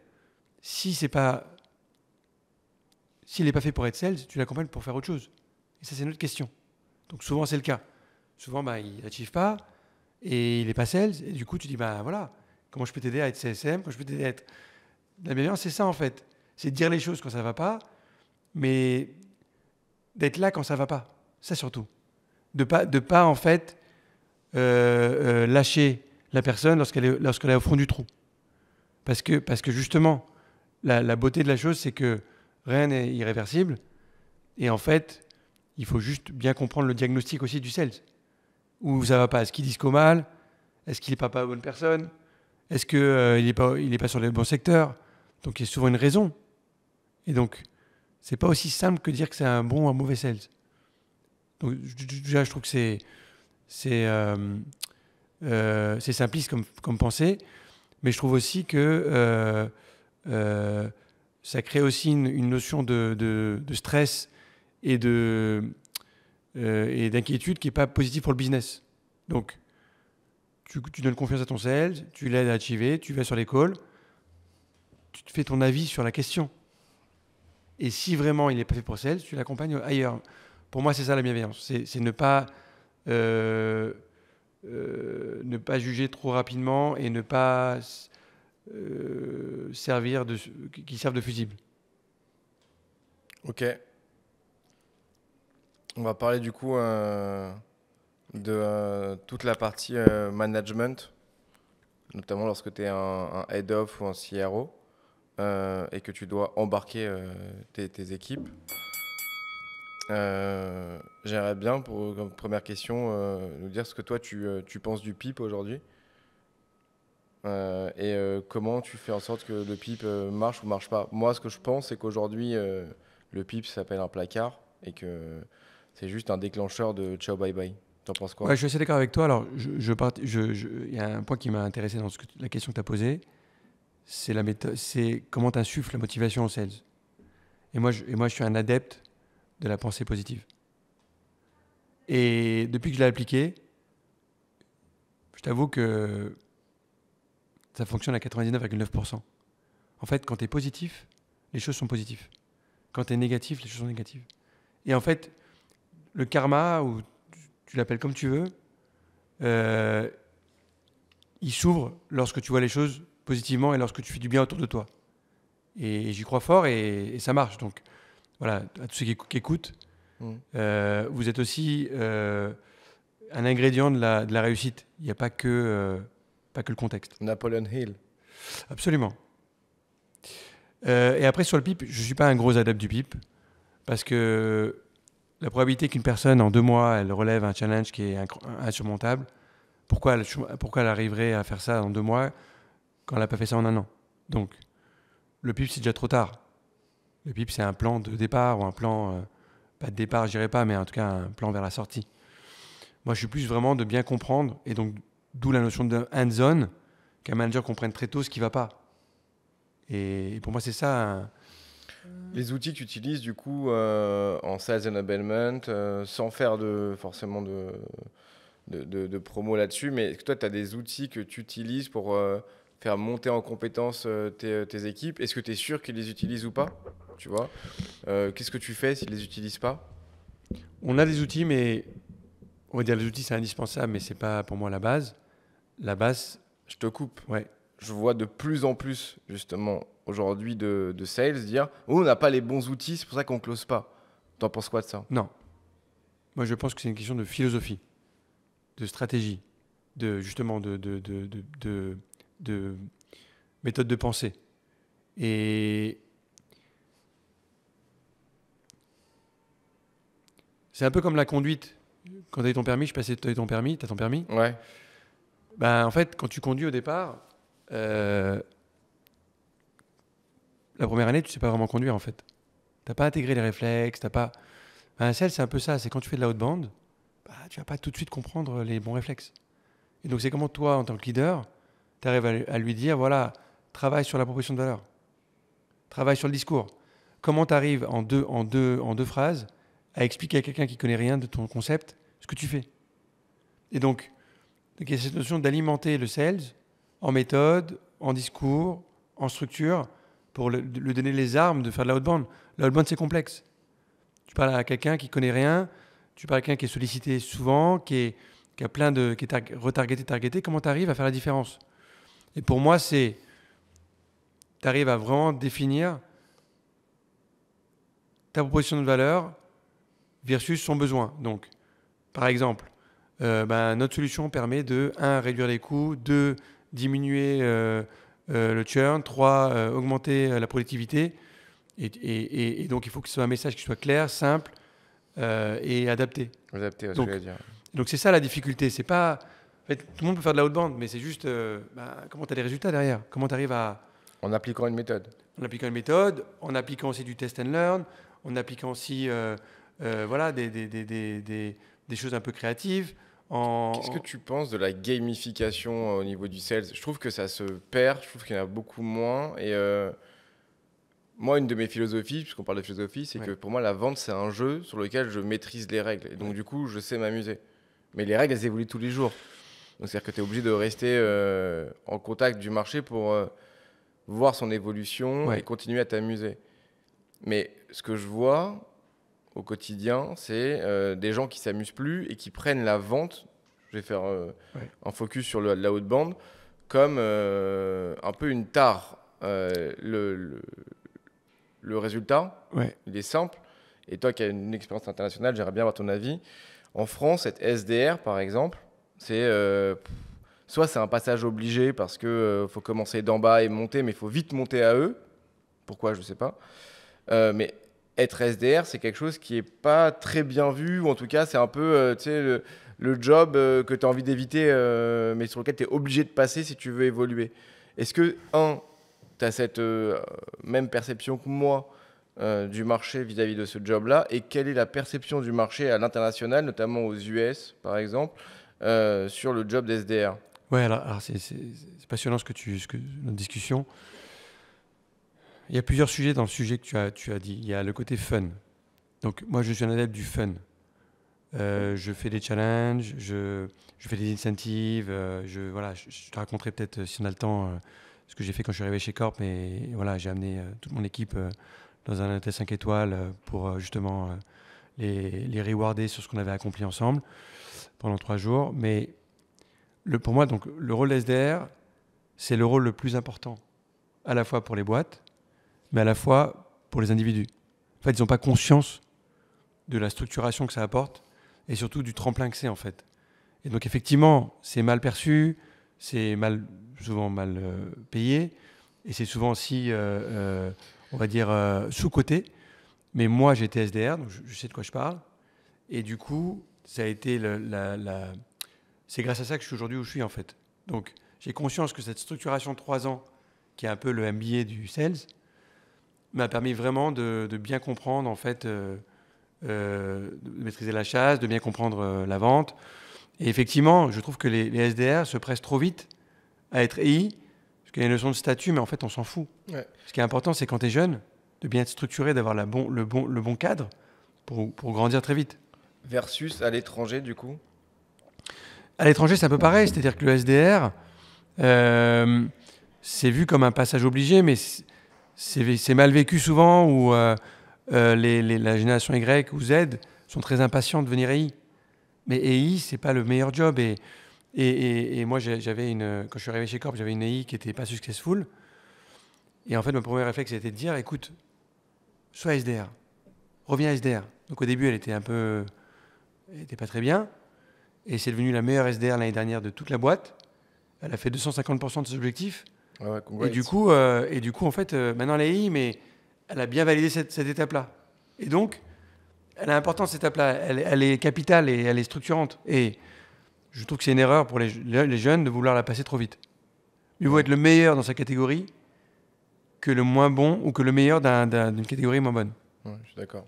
Si c'est pas s'il n'est pas fait pour être sales, tu l'accompagnes pour faire autre chose. Et ça, c'est une autre question. Donc souvent, c'est le cas. Souvent, bah, il arrive pas et il n'est pas sales. Et du coup, tu dis, bah voilà, comment je peux t'aider à être CSM, comment je peux t'aider à être la bienveillance, c'est ça en fait. C'est dire les choses quand ça ne va pas, mais d'être là quand ça ne va pas. Ça surtout. De pas, de pas en fait euh, euh, lâcher la personne lorsqu'elle est, lorsqu'elle est au fond du trou. Parce que, parce que justement, la, beauté de la chose, c'est que rien n'est irréversible. Et en fait, il faut juste bien comprendre le diagnostic aussi du CELS. Où ça ne va pas Est-ce qu'il disco mal Est-ce qu'il n'est pas pas bonne personne Est-ce qu'il euh, n'est pas sur le bon secteur donc il y a souvent une raison. Et donc, c'est pas aussi simple que dire que c'est un bon ou un mauvais sales. Donc déjà, je trouve que c'est euh, euh, c'est simpliste comme, comme pensée, mais je trouve aussi que euh, ça crée aussi une, notion de, stress et d'inquiétude qui n'est pas positive pour le business. Donc, tu, donnes confiance à ton sales, tu l'aides à activer, tu vas sur les calls, tu te fais ton avis sur la question. Et si vraiment il n'est pas fait pour celle, tu l'accompagnes ailleurs. Pour moi, c'est ça la bienveillance. C'est ne pas euh, euh, ne pas juger trop rapidement et ne pas euh, servir de qui servent de fusible. Ok. On va parler du coup de toute la partie management, notamment lorsque tu es un, un head-off ou un CRO. Euh, et que tu dois embarquer euh, tes, équipes. Euh, j'aimerais bien, pour comme première question, nous dire ce que toi tu, penses du PIP aujourd'hui et comment tu fais en sorte que le PIP marche ou marche pas. Moi, ce que je pense, c'est qu'aujourd'hui, le PIP s'appelle un placard et que c'est juste un déclencheur de ciao bye bye. T'en penses quoi Je suis assez d'accord avec toi. Alors, il je, y a un point qui m'a intéressé dans ce que, la question que tu as posée c'est la c'est comment tu insuffles la motivation aux sales. Et moi, je, et moi, je suis un adepte de la pensée positive. Et depuis que je l'ai appliquée, je t'avoue que ça fonctionne à 99,9%. En fait, quand tu es positif, les choses sont positives. Quand tu es négatif, les choses sont négatives. Et en fait, le karma, ou tu l'appelles comme tu veux, euh, il s'ouvre lorsque tu vois les choses positivement et lorsque tu fais du bien autour de toi. Et, j'y crois fort et, ça marche. Donc voilà, à tous ceux qui, écoutent, mm. euh, vous êtes aussi euh, un ingrédient de la, de la réussite. Il n'y a pas que, euh, pas que le contexte. Napoleon Hill. Absolument. et après, sur le pipe, je ne suis pas un gros adepte du pipe parce que la probabilité qu'une personne en deux mois elle relève un challenge qui est insurmontable, pourquoi pourquoi elle arriverait à faire ça en deux mois quand elle n'a pas fait ça en un an. Donc, le PIP, c'est déjà trop tard. Le PIP, c'est un plan de départ ou un plan, euh, pas de départ, je pas, mais en tout cas un plan vers la sortie. Moi, je suis plus vraiment de bien comprendre, et donc d'où la notion de hands-on, qu'un manager comprenne très tôt ce qui ne va pas. Et pour moi, c'est ça. Les outils que tu utilises, du coup, euh, en sales enablement, euh, sans faire de, forcément de, de, promo là-dessus, mais toi, tu as des outils que tu utilises pour faire monter en compétence euh, euh, tes, équipes Est-ce que tu es sûr qu'ils les utilisent ou pas Tu vois euh, Qu'est-ce que tu fais s'ils les utilisent pas On a des outils, mais on va dire les outils, c'est indispensable, mais c'est pas pour moi la base. La base. Je te coupe. Ouais. Je vois de plus en plus, justement, aujourd'hui, de, sales dire oh, on n'a pas les bons outils, c'est pour ça qu'on ne close pas. en penses quoi de ça Non. Moi, je pense que c'est une question de philosophie, de stratégie, de justement de, de, de de méthode de pensée. Et c'est un peu comme la conduite. Quand tu as ton permis, je passais ton permis, tu as ton permis. Ouais. Ben, en fait, quand tu conduis au départ, euh, la première année, tu sais pas vraiment conduire en fait. T'as pas intégré les réflexes, t'as pas. Ben, sel c'est un peu ça. C'est quand tu fais de la haute bande, bah, tu vas pas tout de suite comprendre les bons réflexes. Et donc, c'est comment toi, en tant que leader, tu arrives à lui dire, voilà, travaille sur la proposition de valeur, travaille sur le discours. Comment tu arrives en deux, en, deux, en deux phrases à expliquer à quelqu'un qui connaît rien de ton concept ce que tu fais Et donc, il y a cette notion d'alimenter le sales en méthode, en discours, en structure, pour lui donner les armes de faire de la outbound. La outbound, c'est complexe. Tu parles à quelqu'un qui connaît rien, tu parles à quelqu'un qui est sollicité souvent, qui est, a plein de, qui est retargeté, targeté. Comment tu arrives à faire la différence et pour moi, c'est, tu arrives à vraiment définir ta proposition de valeur versus son besoin. Donc, par exemple, euh, ben, notre solution permet de 1. réduire les coûts, 2. diminuer euh, euh, le churn, 3. augmenter la productivité. Et, donc, il faut que ce soit un message qui soit clair, simple et adapté. Adapté, à ce que je veux dire. Donc, c'est ça la difficulté. C'est pas tout le monde peut faire de la haute bande, mais c'est juste euh, bah, comment tu as les résultats derrière Comment tu arrives à. En appliquant une méthode. En appliquant une méthode, en appliquant aussi du test and learn, en appliquant aussi euh, euh, voilà, des des, des, des, des, choses un peu créatives. En... Qu'est-ce que tu penses de la gamification au niveau du sales Je trouve que ça se perd, je trouve qu'il y en a beaucoup moins. Et moi, une de mes philosophies, puisqu'on parle de philosophie, c'est que pour moi, la vente, c'est un jeu sur lequel je maîtrise les règles. Et donc, du coup, je sais m'amuser. Mais les règles, elles évoluent tous les jours c'est-à-dire que tu es obligé de rester euh, en contact du marché pour euh, voir son évolution et continuer à t'amuser. Mais ce que je vois au quotidien, c'est euh, des gens qui s'amusent plus et qui prennent la vente, je vais faire un focus sur le, la haute bande, comme un peu une tare. Le, le, résultat, il est simple. Et toi qui as une expérience internationale, j'aimerais bien avoir ton avis. En France, cette SDR, par exemple, c'est euh, soit c'est un passage obligé parce que euh, faut commencer d'en bas et monter, mais il faut vite monter à eux. Pourquoi je sais pas. Euh, mais être SDR, c'est quelque chose qui est pas très bien vu, ou en tout cas, c'est un peu le, job que tu as envie d'éviter, mais sur lequel tu es obligé de passer si tu veux évoluer. Est-ce que, un, tu as cette même perception que moi du marché vis à -vis de ce job-là et quelle est la perception du marché à l'international, notamment aux US par exemple, euh, sur le job d'SDR. Ouais, alors, c'est passionnant ce que tu, ce notre discussion. Il y a plusieurs sujets dans le sujet que tu as, tu as dit. Il y a le côté fun. Donc moi, je suis un adepte du fun. Euh, je fais des challenges, je, je fais des incentives. Euh, je, voilà, je, te raconterai peut-être, si on a le temps, ce que j'ai fait quand je suis arrivé chez Corp. Mais voilà, j'ai amené toute mon équipe dans un hôtel 5 étoiles pour justement les, les, rewarder sur ce qu'on avait accompli ensemble pendant trois jours. Mais le, pour moi, donc, le rôle SDR c'est le rôle le plus important, à la fois pour les boîtes, mais à la fois pour les individus. En fait, ils n'ont pas conscience de la structuration que ça apporte et surtout du tremplin que c'est, en fait. Et donc, effectivement, c'est mal perçu, c'est mal, souvent mal euh, payé et c'est souvent aussi, euh, euh, on va dire, sous-coté. Mais moi, j'étais SDR, donc je sais de quoi je parle. Et du coup, c'est grâce à ça que je suis aujourd'hui où je suis en fait. Donc j'ai conscience que cette structuration de trois ans, qui est un peu le MBA du sales, m'a permis vraiment de, bien comprendre en fait, euh, euh, de maîtriser la chasse, de bien comprendre euh, la vente. Et effectivement, je trouve que les, SDR se pressent trop vite à être EI, parce qu'il y a une notion de statut, mais en fait on s'en fout. Ce qui est important, c'est quand tu es jeune, de bien être structuré, d'avoir le, bon, cadre pour grandir très vite. Versus à l'étranger, du coup À l'étranger, c'est un peu pareil. C'est-à-dire que le SDR, euh, c'est vu comme un passage obligé, mais c'est mal vécu souvent où euh, euh, la génération Y ou Z sont très impatients de venir EI. Mais EI, c'est pas le meilleur job. Et, et, moi, j'avais une, quand je suis arrivé chez Corp, j'avais une EI qui n'était pas successful. Et en fait, mon premier réflexe c'était de dire, écoute, sois SDR, reviens SDR. Donc au début, elle était un peu n'était pas très bien. Et c'est devenu la meilleure SDR l'année dernière de toute la boîte. Elle a fait 250% de ses objectifs. Ah et, du coup, euh, et du coup, en fait, euh, maintenant, elle est mais elle a bien validé cette, étape-là. Et donc, elle a importante, cette étape-là. Elle, est capitale et elle est structurante. Et je trouve que c'est une erreur pour les, les, jeunes de vouloir la passer trop vite. Il vaut être le meilleur dans sa catégorie que le moins bon ou que le meilleur d'une catégorie moins bonne. je suis d'accord.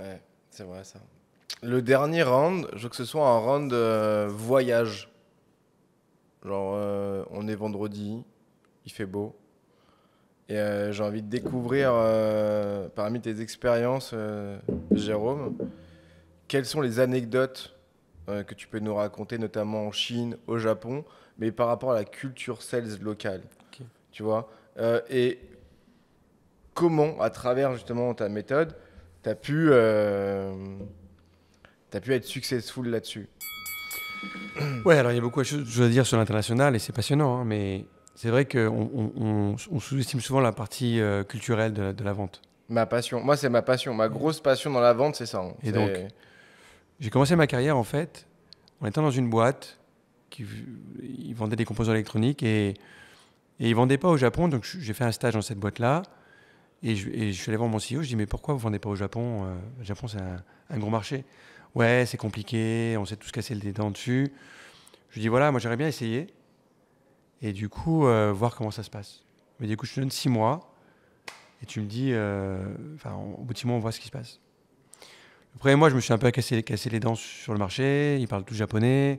Ouais. C'est vrai ça. Le dernier round, je veux que ce soit un round euh, voyage. Genre, euh, on est vendredi, il fait beau. Et euh, j'ai envie de découvrir, parmi tes expériences, Jérôme, quelles sont les anecdotes que tu peux nous raconter, notamment en Chine, au Japon, mais par rapport à la culture sales locale. Tu vois Et comment, à travers justement ta méthode, tu as, pu, euh, pu être successful là-dessus. Ouais, alors il y a beaucoup de choses à dire sur l'international et c'est passionnant, hein, mais c'est vrai qu'on on, sous-estime souvent la partie euh, culturelle de, la vente. Ma passion, moi c'est ma passion, ma grosse passion dans la vente, c'est ça. Hein. Et donc, j'ai commencé ma carrière en fait en étant dans une boîte qui vendait des composants électroniques et, et ils vendaient pas au Japon, donc j'ai fait un stage dans cette boîte-là. Et je, suis allé voir mon CEO, je dis mais pourquoi vous ne vendez pas au Japon Le euh, Japon c'est un, gros marché. Ouais, c'est compliqué, on sait tous casser les dents dessus. Je dis voilà, moi j'aimerais bien essayer et du coup euh, voir comment ça se passe. Mais du coup je te donne six mois et tu me dis, euh, enfin au bout de mois on voit ce qui se passe. Le premier mois je me suis un peu cassé, les dents sur le marché, ils parlent tout japonais,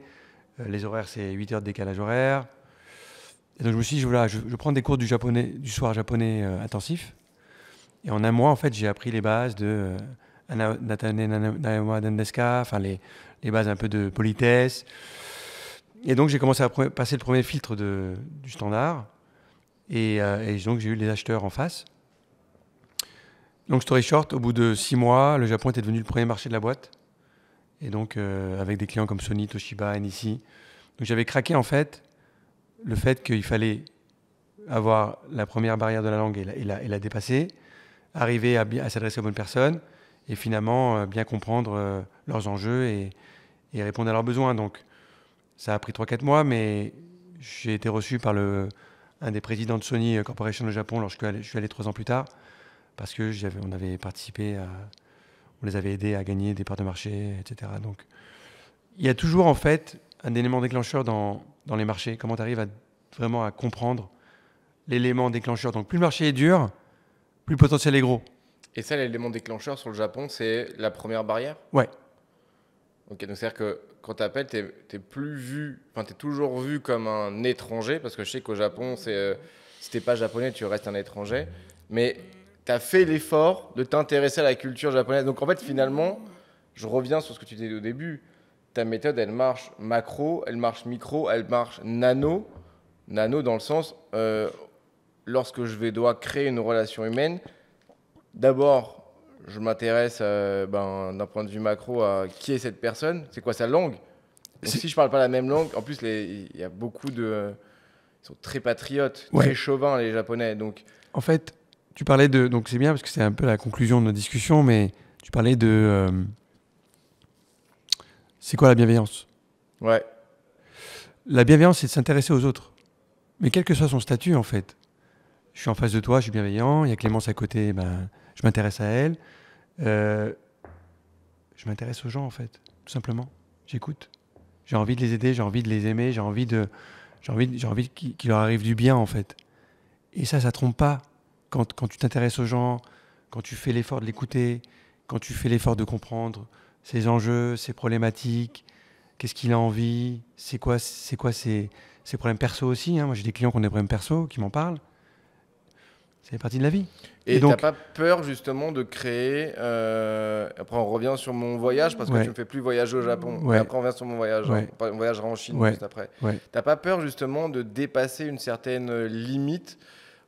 les horaires c'est 8 heures de décalage horaire. Et donc je me suis dit je, je prends des cours du japonais, du soir japonais intensif et en un mois, en fait, j'ai appris les bases de euh, Dendeska, enfin les, les bases un peu de politesse. Et donc, j'ai commencé à passer le premier filtre de, du standard. Et, euh, donc, j'ai eu les acheteurs en face. Donc, story short, au bout de six mois, le Japon était devenu le premier marché de la boîte. Et donc, euh, avec des clients comme Sony, Toshiba, NEC. Donc, j'avais craqué, en fait, le fait qu'il fallait avoir la première barrière de la langue et la dépasser arriver à, s'adresser aux bonnes personnes et finalement euh, bien comprendre euh, leurs enjeux et, répondre à leurs besoins. Donc ça a pris 3-4 mois, mais j'ai été reçu par le, un des présidents de Sony Corporation au Japon lorsque je suis allé 3 ans plus tard, parce que on avait participé On les avait aidés à gagner des parts de marché, etc. Donc, il y a toujours en fait un élément déclencheur dans, dans les marchés. Comment tu arrives à, vraiment à comprendre l'élément déclencheur. Donc plus le marché est dur, plus potentiel est gros. Et ça, l'élément déclencheur sur le Japon, c'est la première barrière Ouais. Ok, donc c'est-à-dire que quand tu appelles, tu es, plus vu, enfin, tu es toujours vu comme un étranger, parce que je sais qu'au Japon, c'est euh, si pas japonais, tu restes un étranger. Mais tu as fait l'effort de t'intéresser à la culture japonaise. Donc en fait, finalement, je reviens sur ce que tu disais au début. Ta méthode, elle marche macro, elle marche micro, elle marche nano. Nano dans le sens, euh, lorsque je vais dois créer une relation humaine, d'abord, je m'intéresse euh, ben, d'un point de vue macro à qui est cette personne, c'est quoi sa langue. si je parle pas la même langue, en plus, il y a beaucoup de. Ils sont très patriotes, très chauvins, les Japonais. Donc... En fait, tu parlais de. Donc, c'est bien parce que c'est un peu la conclusion de notre discussion, mais tu parlais de. Euh, c'est quoi la bienveillance Ouais. La bienveillance, c'est de s'intéresser aux autres. Mais quel que soit son statut, en fait je suis en face de toi, je suis bienveillant, il y a Clémence à côté, ben, je m'intéresse à elle. Euh, je m'intéresse aux gens, en fait, tout simplement. J'écoute. J'ai envie de les aider, j'ai envie de les aimer, j'ai envie, de, j'ai envie, j'ai envie qu'il leur arrive du bien, en fait. Et ça, ça trompe pas. Quand, quand tu t'intéresses aux gens, quand tu fais l'effort de l'écouter, quand tu fais l'effort de comprendre ses enjeux, ses problématiques, qu'est-ce qu'il a envie, c'est quoi, c'est quoi ses, ses, problèmes perso aussi. Hein. Moi, j'ai des clients qui ont des problèmes perso, qui m'en parlent. C'est partie de la vie. Et, donc, t'as pas peur justement de créer. Euh, après, on revient sur mon voyage parce que je tu ne fais plus voyager au Japon. après, on revient sur mon voyage. Hein. On voyagera en Chine juste après. T'as pas peur justement de dépasser une certaine limite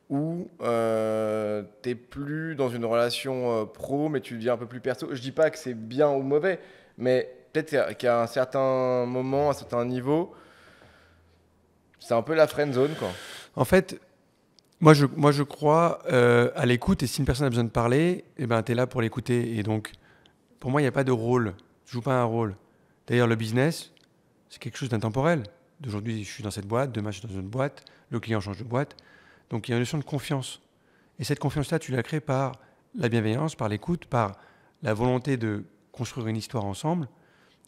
où euh, t'es plus dans une relation euh, pro, mais tu deviens un peu plus perso. Je dis pas que c'est bien ou mauvais, mais peut-être qu'à un certain moment, à un certain niveau, c'est un peu la friend zone, quoi. En fait, moi, je, moi, je crois euh, à l'écoute, et si une personne a besoin de parler, eh ben, tu es là pour l'écouter. Et donc, pour moi, il n'y a pas de rôle. Je joue pas un rôle. D'ailleurs, le business, c'est quelque chose d'intemporel. D'aujourd'hui, je suis dans cette boîte, demain, je suis dans une boîte, le client change de boîte. Donc, il y a une notion de confiance. Et cette confiance-là, tu la crées par la bienveillance, par l'écoute, par la volonté de construire une histoire ensemble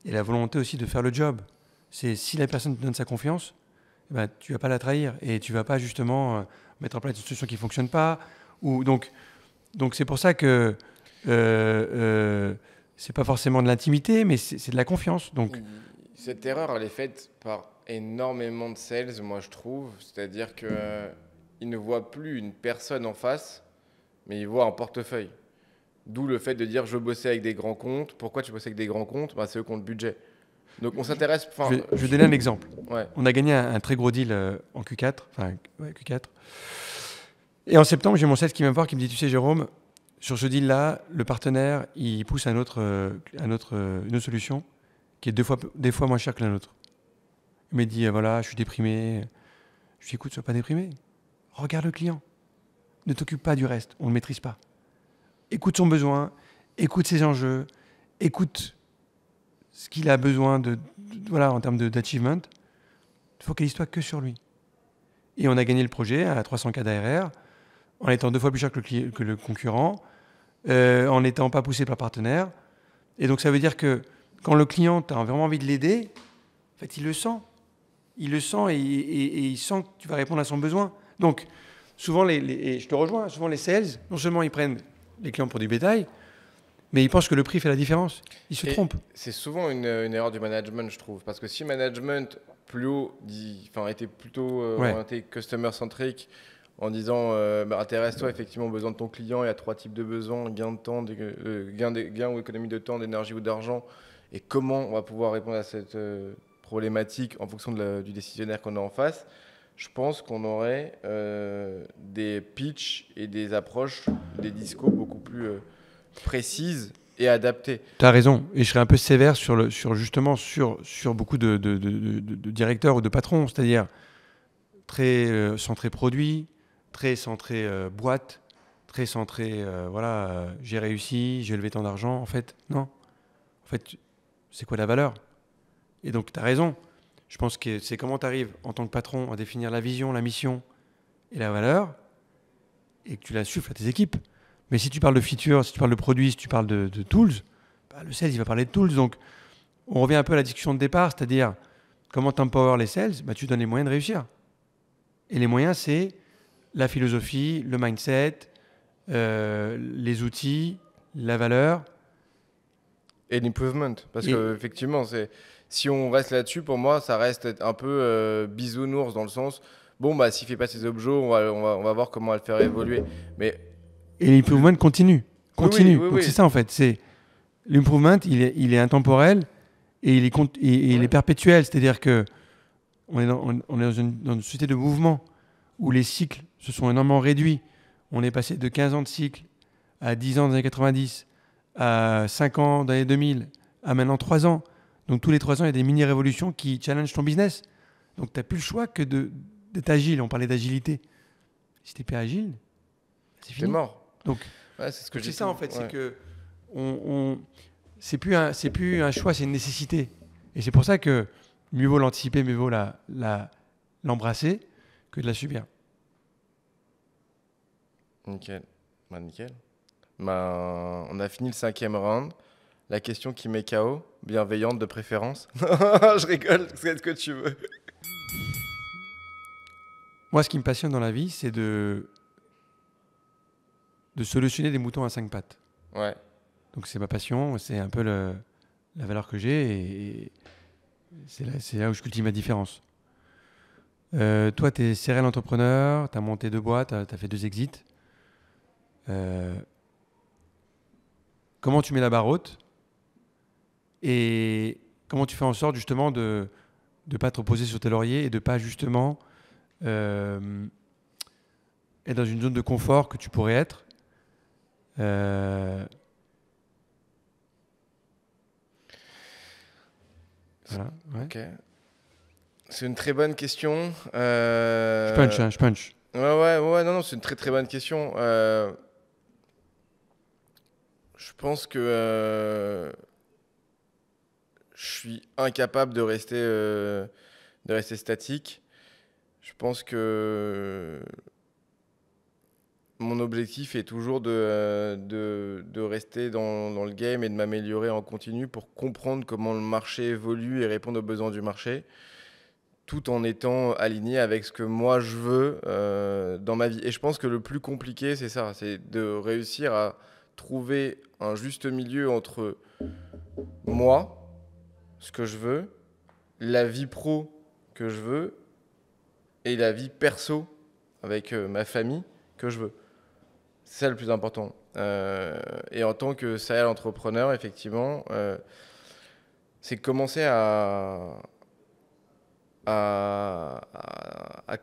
et la volonté aussi de faire le job. C'est si la personne te donne sa confiance, eh ben, tu vas pas la trahir et tu vas pas justement. Euh, mettre en place des solution qui ne fonctionnent pas. Ou, donc, donc c'est pour ça que euh, euh, c'est pas forcément de l'intimité, mais c'est de la confiance. Donc cette erreur, elle est faite par énormément de sales, moi je trouve. C'est-à-dire que euh, ne voient plus une personne en face, mais ils voient un portefeuille. D'où le fait de dire je veux bosser avec des grands comptes. Pourquoi tu bosses avec des grands comptes ben, C'est eux qui le budget. Donc on s'intéresse. Je, je, vais donner un exemple. On a gagné un, très gros deal euh, en Q4, enfin Q4. Et en septembre, j'ai mon chef qui vient me voir, qui me dit, tu sais, Jérôme, sur ce deal-là, le partenaire, il pousse un autre, euh, euh, une autre solution qui est deux fois, des fois moins chère que la nôtre. Il me dit, voilà, je suis déprimé. Je lui écoute, sois pas déprimé. Regarde le client. Ne t'occupe pas du reste, on ne le maîtrise pas. Écoute son besoin, écoute ses enjeux, écoute ce qu'il a besoin de, voilà, en termes d'achievement, qu'elle soit que sur lui. Et on a gagné le projet à 300K d'ARR, en étant deux fois plus cher que le, que le concurrent, euh, en n'étant pas poussé par partenaire. Et donc ça veut dire que quand le client a vraiment envie de l'aider, en fait, il le sent. Il le sent et, il sent que tu vas répondre à son besoin. Donc, souvent, les, et je te rejoins, souvent les sales, non seulement ils prennent les clients pour du bétail, mais ils pensent que le prix fait la différence. Ils se trompe. trompent. C'est souvent une, erreur du management, je trouve. Parce que si management plus haut dit, était plutôt euh, orienté customer centric en disant euh, bah, intéresse-toi effectivement aux besoins de ton client, il y a trois types de besoins, gain de temps, euh, gain, de, gain, ou économie de temps, d'énergie ou d'argent, et comment on va pouvoir répondre à cette problématique en fonction de du décisionnaire qu'on a en face, je pense qu'on aurait des pitchs et des approches, des discours beaucoup plus précise et adaptée. Tu as raison. Et je serais un peu sévère sur, le, sur justement sur, sur beaucoup de, de, de, directeurs ou de patrons, c'est-à-dire très euh, centré produit, très centré euh, boîte, très centré euh, voilà, j'ai réussi, j'ai levé tant d'argent. En fait, non. En fait, c'est quoi la valeur Et donc, tu as raison. Je pense que c'est comment tu arrives en tant que patron à définir la vision, la mission et la valeur et que tu la souffles à tes équipes. Mais si tu parles de feature, si tu parles de produits, si tu parles de, tools, bah, le sales, il va parler de tools. Donc, on revient un peu à la discussion de départ, c'est-à-dire comment t'empower les sales bah, Tu donnes les moyens de réussir. Et les moyens, c'est la philosophie, le mindset, euh, les outils, la valeur. Et l'improvement. Parce qu'effectivement, si on reste là-dessus, pour moi, ça reste un peu euh, bisounours dans le sens bon, bah, s'il fait pas ses objets, on va, on va, on va voir comment le faire évoluer. Mais et l'improvement continue. Continue. c'est ça en fait. C'est l'improvement, il est, il est intemporel et il est, il est perpétuel. C'est-à-dire que on est, dans, on est dans, une, société de mouvement où les cycles se sont énormément réduits. On est passé de 15 ans de cycle à 10 ans dans les années 90, à 5 ans dans les 2000, à maintenant 3 ans. Donc tous les 3 ans, il y a des mini-révolutions qui challengent ton business. Donc tu n'as plus le choix que d'être agile. On parlait d'agilité. Si tu n'es pas agile, c'est fini. mort. Donc, c'est ce que ça en fait, c'est que c'est plus un, c'est plus un choix, c'est une nécessité. Et c'est pour ça que mieux vaut l'anticiper, mieux vaut la, l'embrasser que de la subir. Nickel. Bah, nickel. Bah, on a fini le cinquième round. La question qui met KO, bienveillante de préférence. je rigole, c'est ce que tu veux. Moi, ce qui me passionne dans la vie, c'est de de solutionner des moutons à cinq pattes. Donc c'est ma passion, c'est un peu la valeur que j'ai et c'est là, où je cultive ma différence. Euh, toi, tu es serial entrepreneur, tu as monté deux boîtes, tu as, fait deux exits. Euh, comment tu mets la barre haute et comment tu fais en sorte justement de ne pas te reposer sur tes lauriers et de pas justement euh, être dans une zone de confort que tu pourrais être euh, c'est une très bonne question. Euh, je punch, hein, punch. Ouais, ouais, ouais, non, non, c'est une très très bonne question. Euh, je pense que je suis incapable de rester, de rester statique. Je pense que mon objectif est toujours de, euh, de, rester dans, le game et de m'améliorer en continu pour comprendre comment le marché évolue et répondre aux besoins du marché, tout en étant aligné avec ce que moi je veux euh, dans ma vie. Et je pense que le plus compliqué, c'est ça, c'est de réussir à trouver un juste milieu entre moi, ce que je veux, la vie pro que je veux et la vie perso avec euh, ma famille que je veux. C'est le plus important. Euh, et en tant que serial entrepreneur, effectivement, euh, c'est commencer à,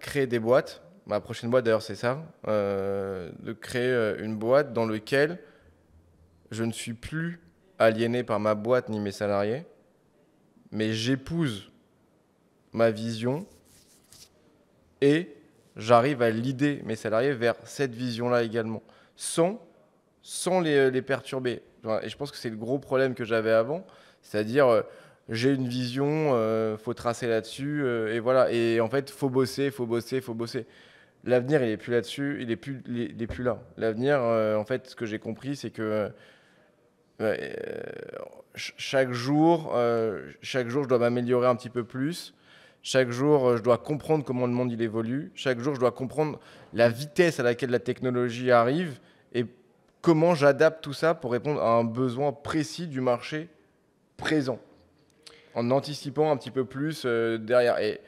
créer des boîtes. Ma prochaine boîte, d'ailleurs, c'est ça. Euh, de créer une boîte dans laquelle je ne suis plus aliéné par ma boîte ni mes salariés, mais j'épouse ma vision et j'arrive à l'idée mes salariés vers cette vision-là également, sans, sans les, euh, les, perturber. Et je pense que c'est le gros problème que j'avais avant, c'est-à-dire euh, j'ai une vision, il euh, faut tracer là-dessus, et voilà. Et en fait, faut bosser, faut bosser, faut bosser. L'avenir, il est plus là-dessus, il est plus, il plus là. L'avenir, en fait, ce que j'ai compris, c'est que chaque jour, chaque jour, je dois m'améliorer un petit peu plus chaque jour, euh, je dois comprendre comment le monde il évolue. Chaque jour, je dois comprendre la vitesse à laquelle la technologie arrive et comment j'adapte tout ça pour répondre à un besoin précis du marché présent, en anticipant un petit peu plus euh, derrière et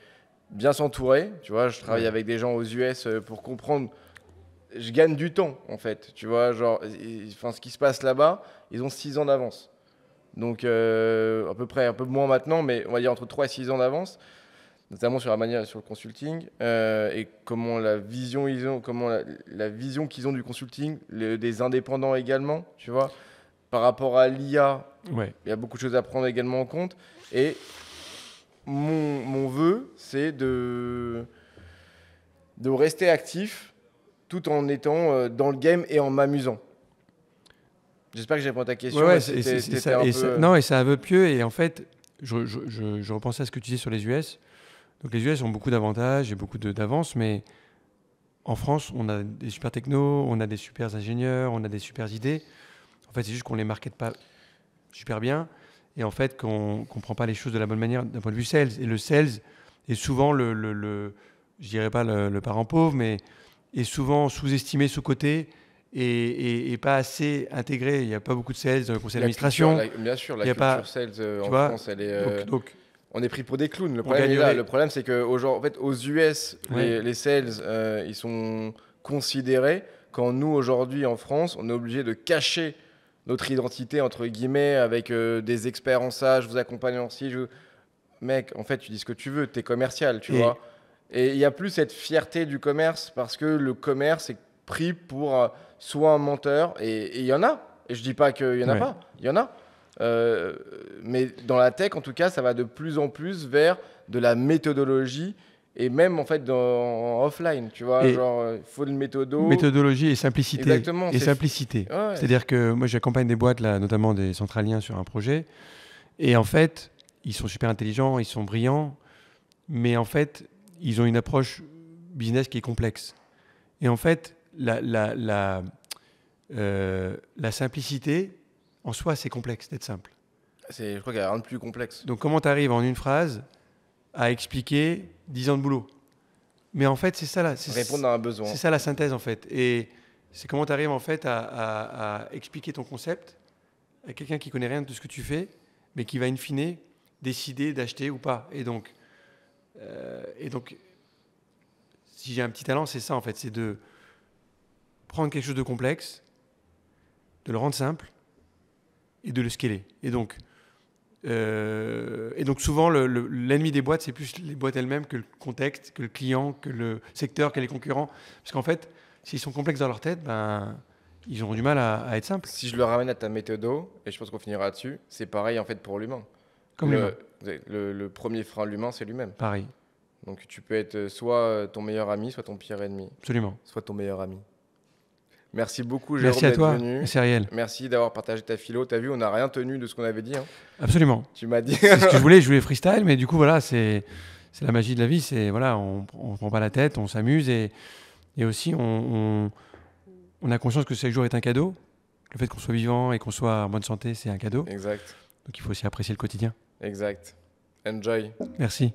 bien s'entourer. Tu vois, je travaille avec des gens aux US euh, pour comprendre. Je gagne du temps en fait. Tu vois, genre, enfin, ce qui se passe là-bas, ils ont six ans d'avance. Donc, à peu près, un peu moins maintenant, mais on va dire entre 3 et 6 ans d'avance notamment sur la manière sur le consulting, euh, et comment la vision ils ont, comment la, vision qu'ils ont du consulting, des indépendants également, tu vois, par rapport à l'IA, ouais. il y a beaucoup de choses à prendre également en compte. Et mon, mon vœu, c'est de, de rester actif tout en étant euh, dans le game et en m'amusant. J'espère que j'ai répondu à ta question. Ouais, et ça, peu... non, et c'est un vœu pieux. Et en fait, je, je, je, repense à ce que tu disais sur les US. Donc les US ont beaucoup d'avantages et beaucoup d'avances, mais en France, on a des super technos, on a des super ingénieurs, on a des super idées. En fait, c'est juste qu'on les market pas super bien et en fait qu'on ne comprend pas les choses de la bonne manière d'un point de vue sales. Et le sales est souvent le, le, je dirais pas le, parent pauvre, mais est souvent sous-estimé, sous côté Et, pas assez intégré. Il n'y a pas beaucoup de sales dans le conseil d'administration. Bien sûr, la culture sales euh, en France, elle est. Euh, on est pris pour des clowns. Le problème, Le problème, c'est qu'aux fait, aux US, les, sales, euh, ils sont considérés. Quand nous, aujourd'hui, en France, on est obligé de cacher notre identité, entre guillemets, avec euh, des experts en ça, je vous accompagne en Je... Mec, en fait, tu dis ce que tu veux, tu es commercial, tu vois. Et il n'y a plus cette fierté du commerce parce que le commerce est pris pour euh, soit un menteur, et il y en a. Et je ne dis pas qu'il y en a pas, il y en a. Euh, mais dans la tech, en tout cas, ça va de plus en plus vers de la méthodologie et même en fait dans, en offline, tu vois, genre il euh, faut le méthodo. Méthodologie et simplicité. Exactement. Et simplicité. C'est-à-dire que moi j'accompagne des boîtes là, notamment des centraliens sur un projet, et en fait ils sont super intelligents, ils sont brillants, mais en fait ils ont une approche business qui est complexe. Et en fait la la, la, euh, la simplicité en soi, c'est complexe d'être simple. Je crois qu'il n'y a rien de plus complexe. Donc comment tu arrives en une phrase à expliquer 10 ans de boulot Mais en fait, c'est ça la... Répondre à un besoin. C'est ça la synthèse, en fait. Et c'est comment tu arrives, en fait, à, expliquer ton concept à quelqu'un qui connaît rien de ce que tu fais, mais qui va, in fine, décider d'acheter ou pas. Et donc, euh, et donc si j'ai un petit talent, c'est ça, en fait. C'est de prendre quelque chose de complexe, de le rendre simple, et de le scaler. Et donc, euh, et donc souvent, l'ennemi des boîtes, c'est plus les boîtes elles-mêmes que le contexte, que le client, que le secteur, que les concurrents. Parce qu'en fait, s'ils sont complexes dans leur tête, ben, ils auront du mal à, être simples. Si je le ramène à ta méthode, et je pense qu'on finira là-dessus, c'est pareil en fait pour l'humain. Comme le, le, le, premier frein de l'humain, c'est lui-même. Pareil. Donc tu peux être euh, soit euh, ton meilleur ami, soit ton pire ennemi. Absolument. Soit ton meilleur ami. Merci beaucoup, Jérôme. Merci à toi, venu. Merci, Merci d'avoir partagé ta philo. T'as vu, on n'a rien tenu de ce qu'on avait dit. Hein. Absolument. Tu m'as dit. c'est ce que je voulais, je voulais freestyle, mais du coup, voilà, c'est la magie de la vie. C'est voilà, on ne prend pas la tête, on s'amuse et, et aussi on, on, on, a conscience que chaque jour est un cadeau. Le fait qu'on soit vivant et qu'on soit en bonne santé, c'est un cadeau. Exact. Donc il faut aussi apprécier le quotidien. Exact. Enjoy. Merci.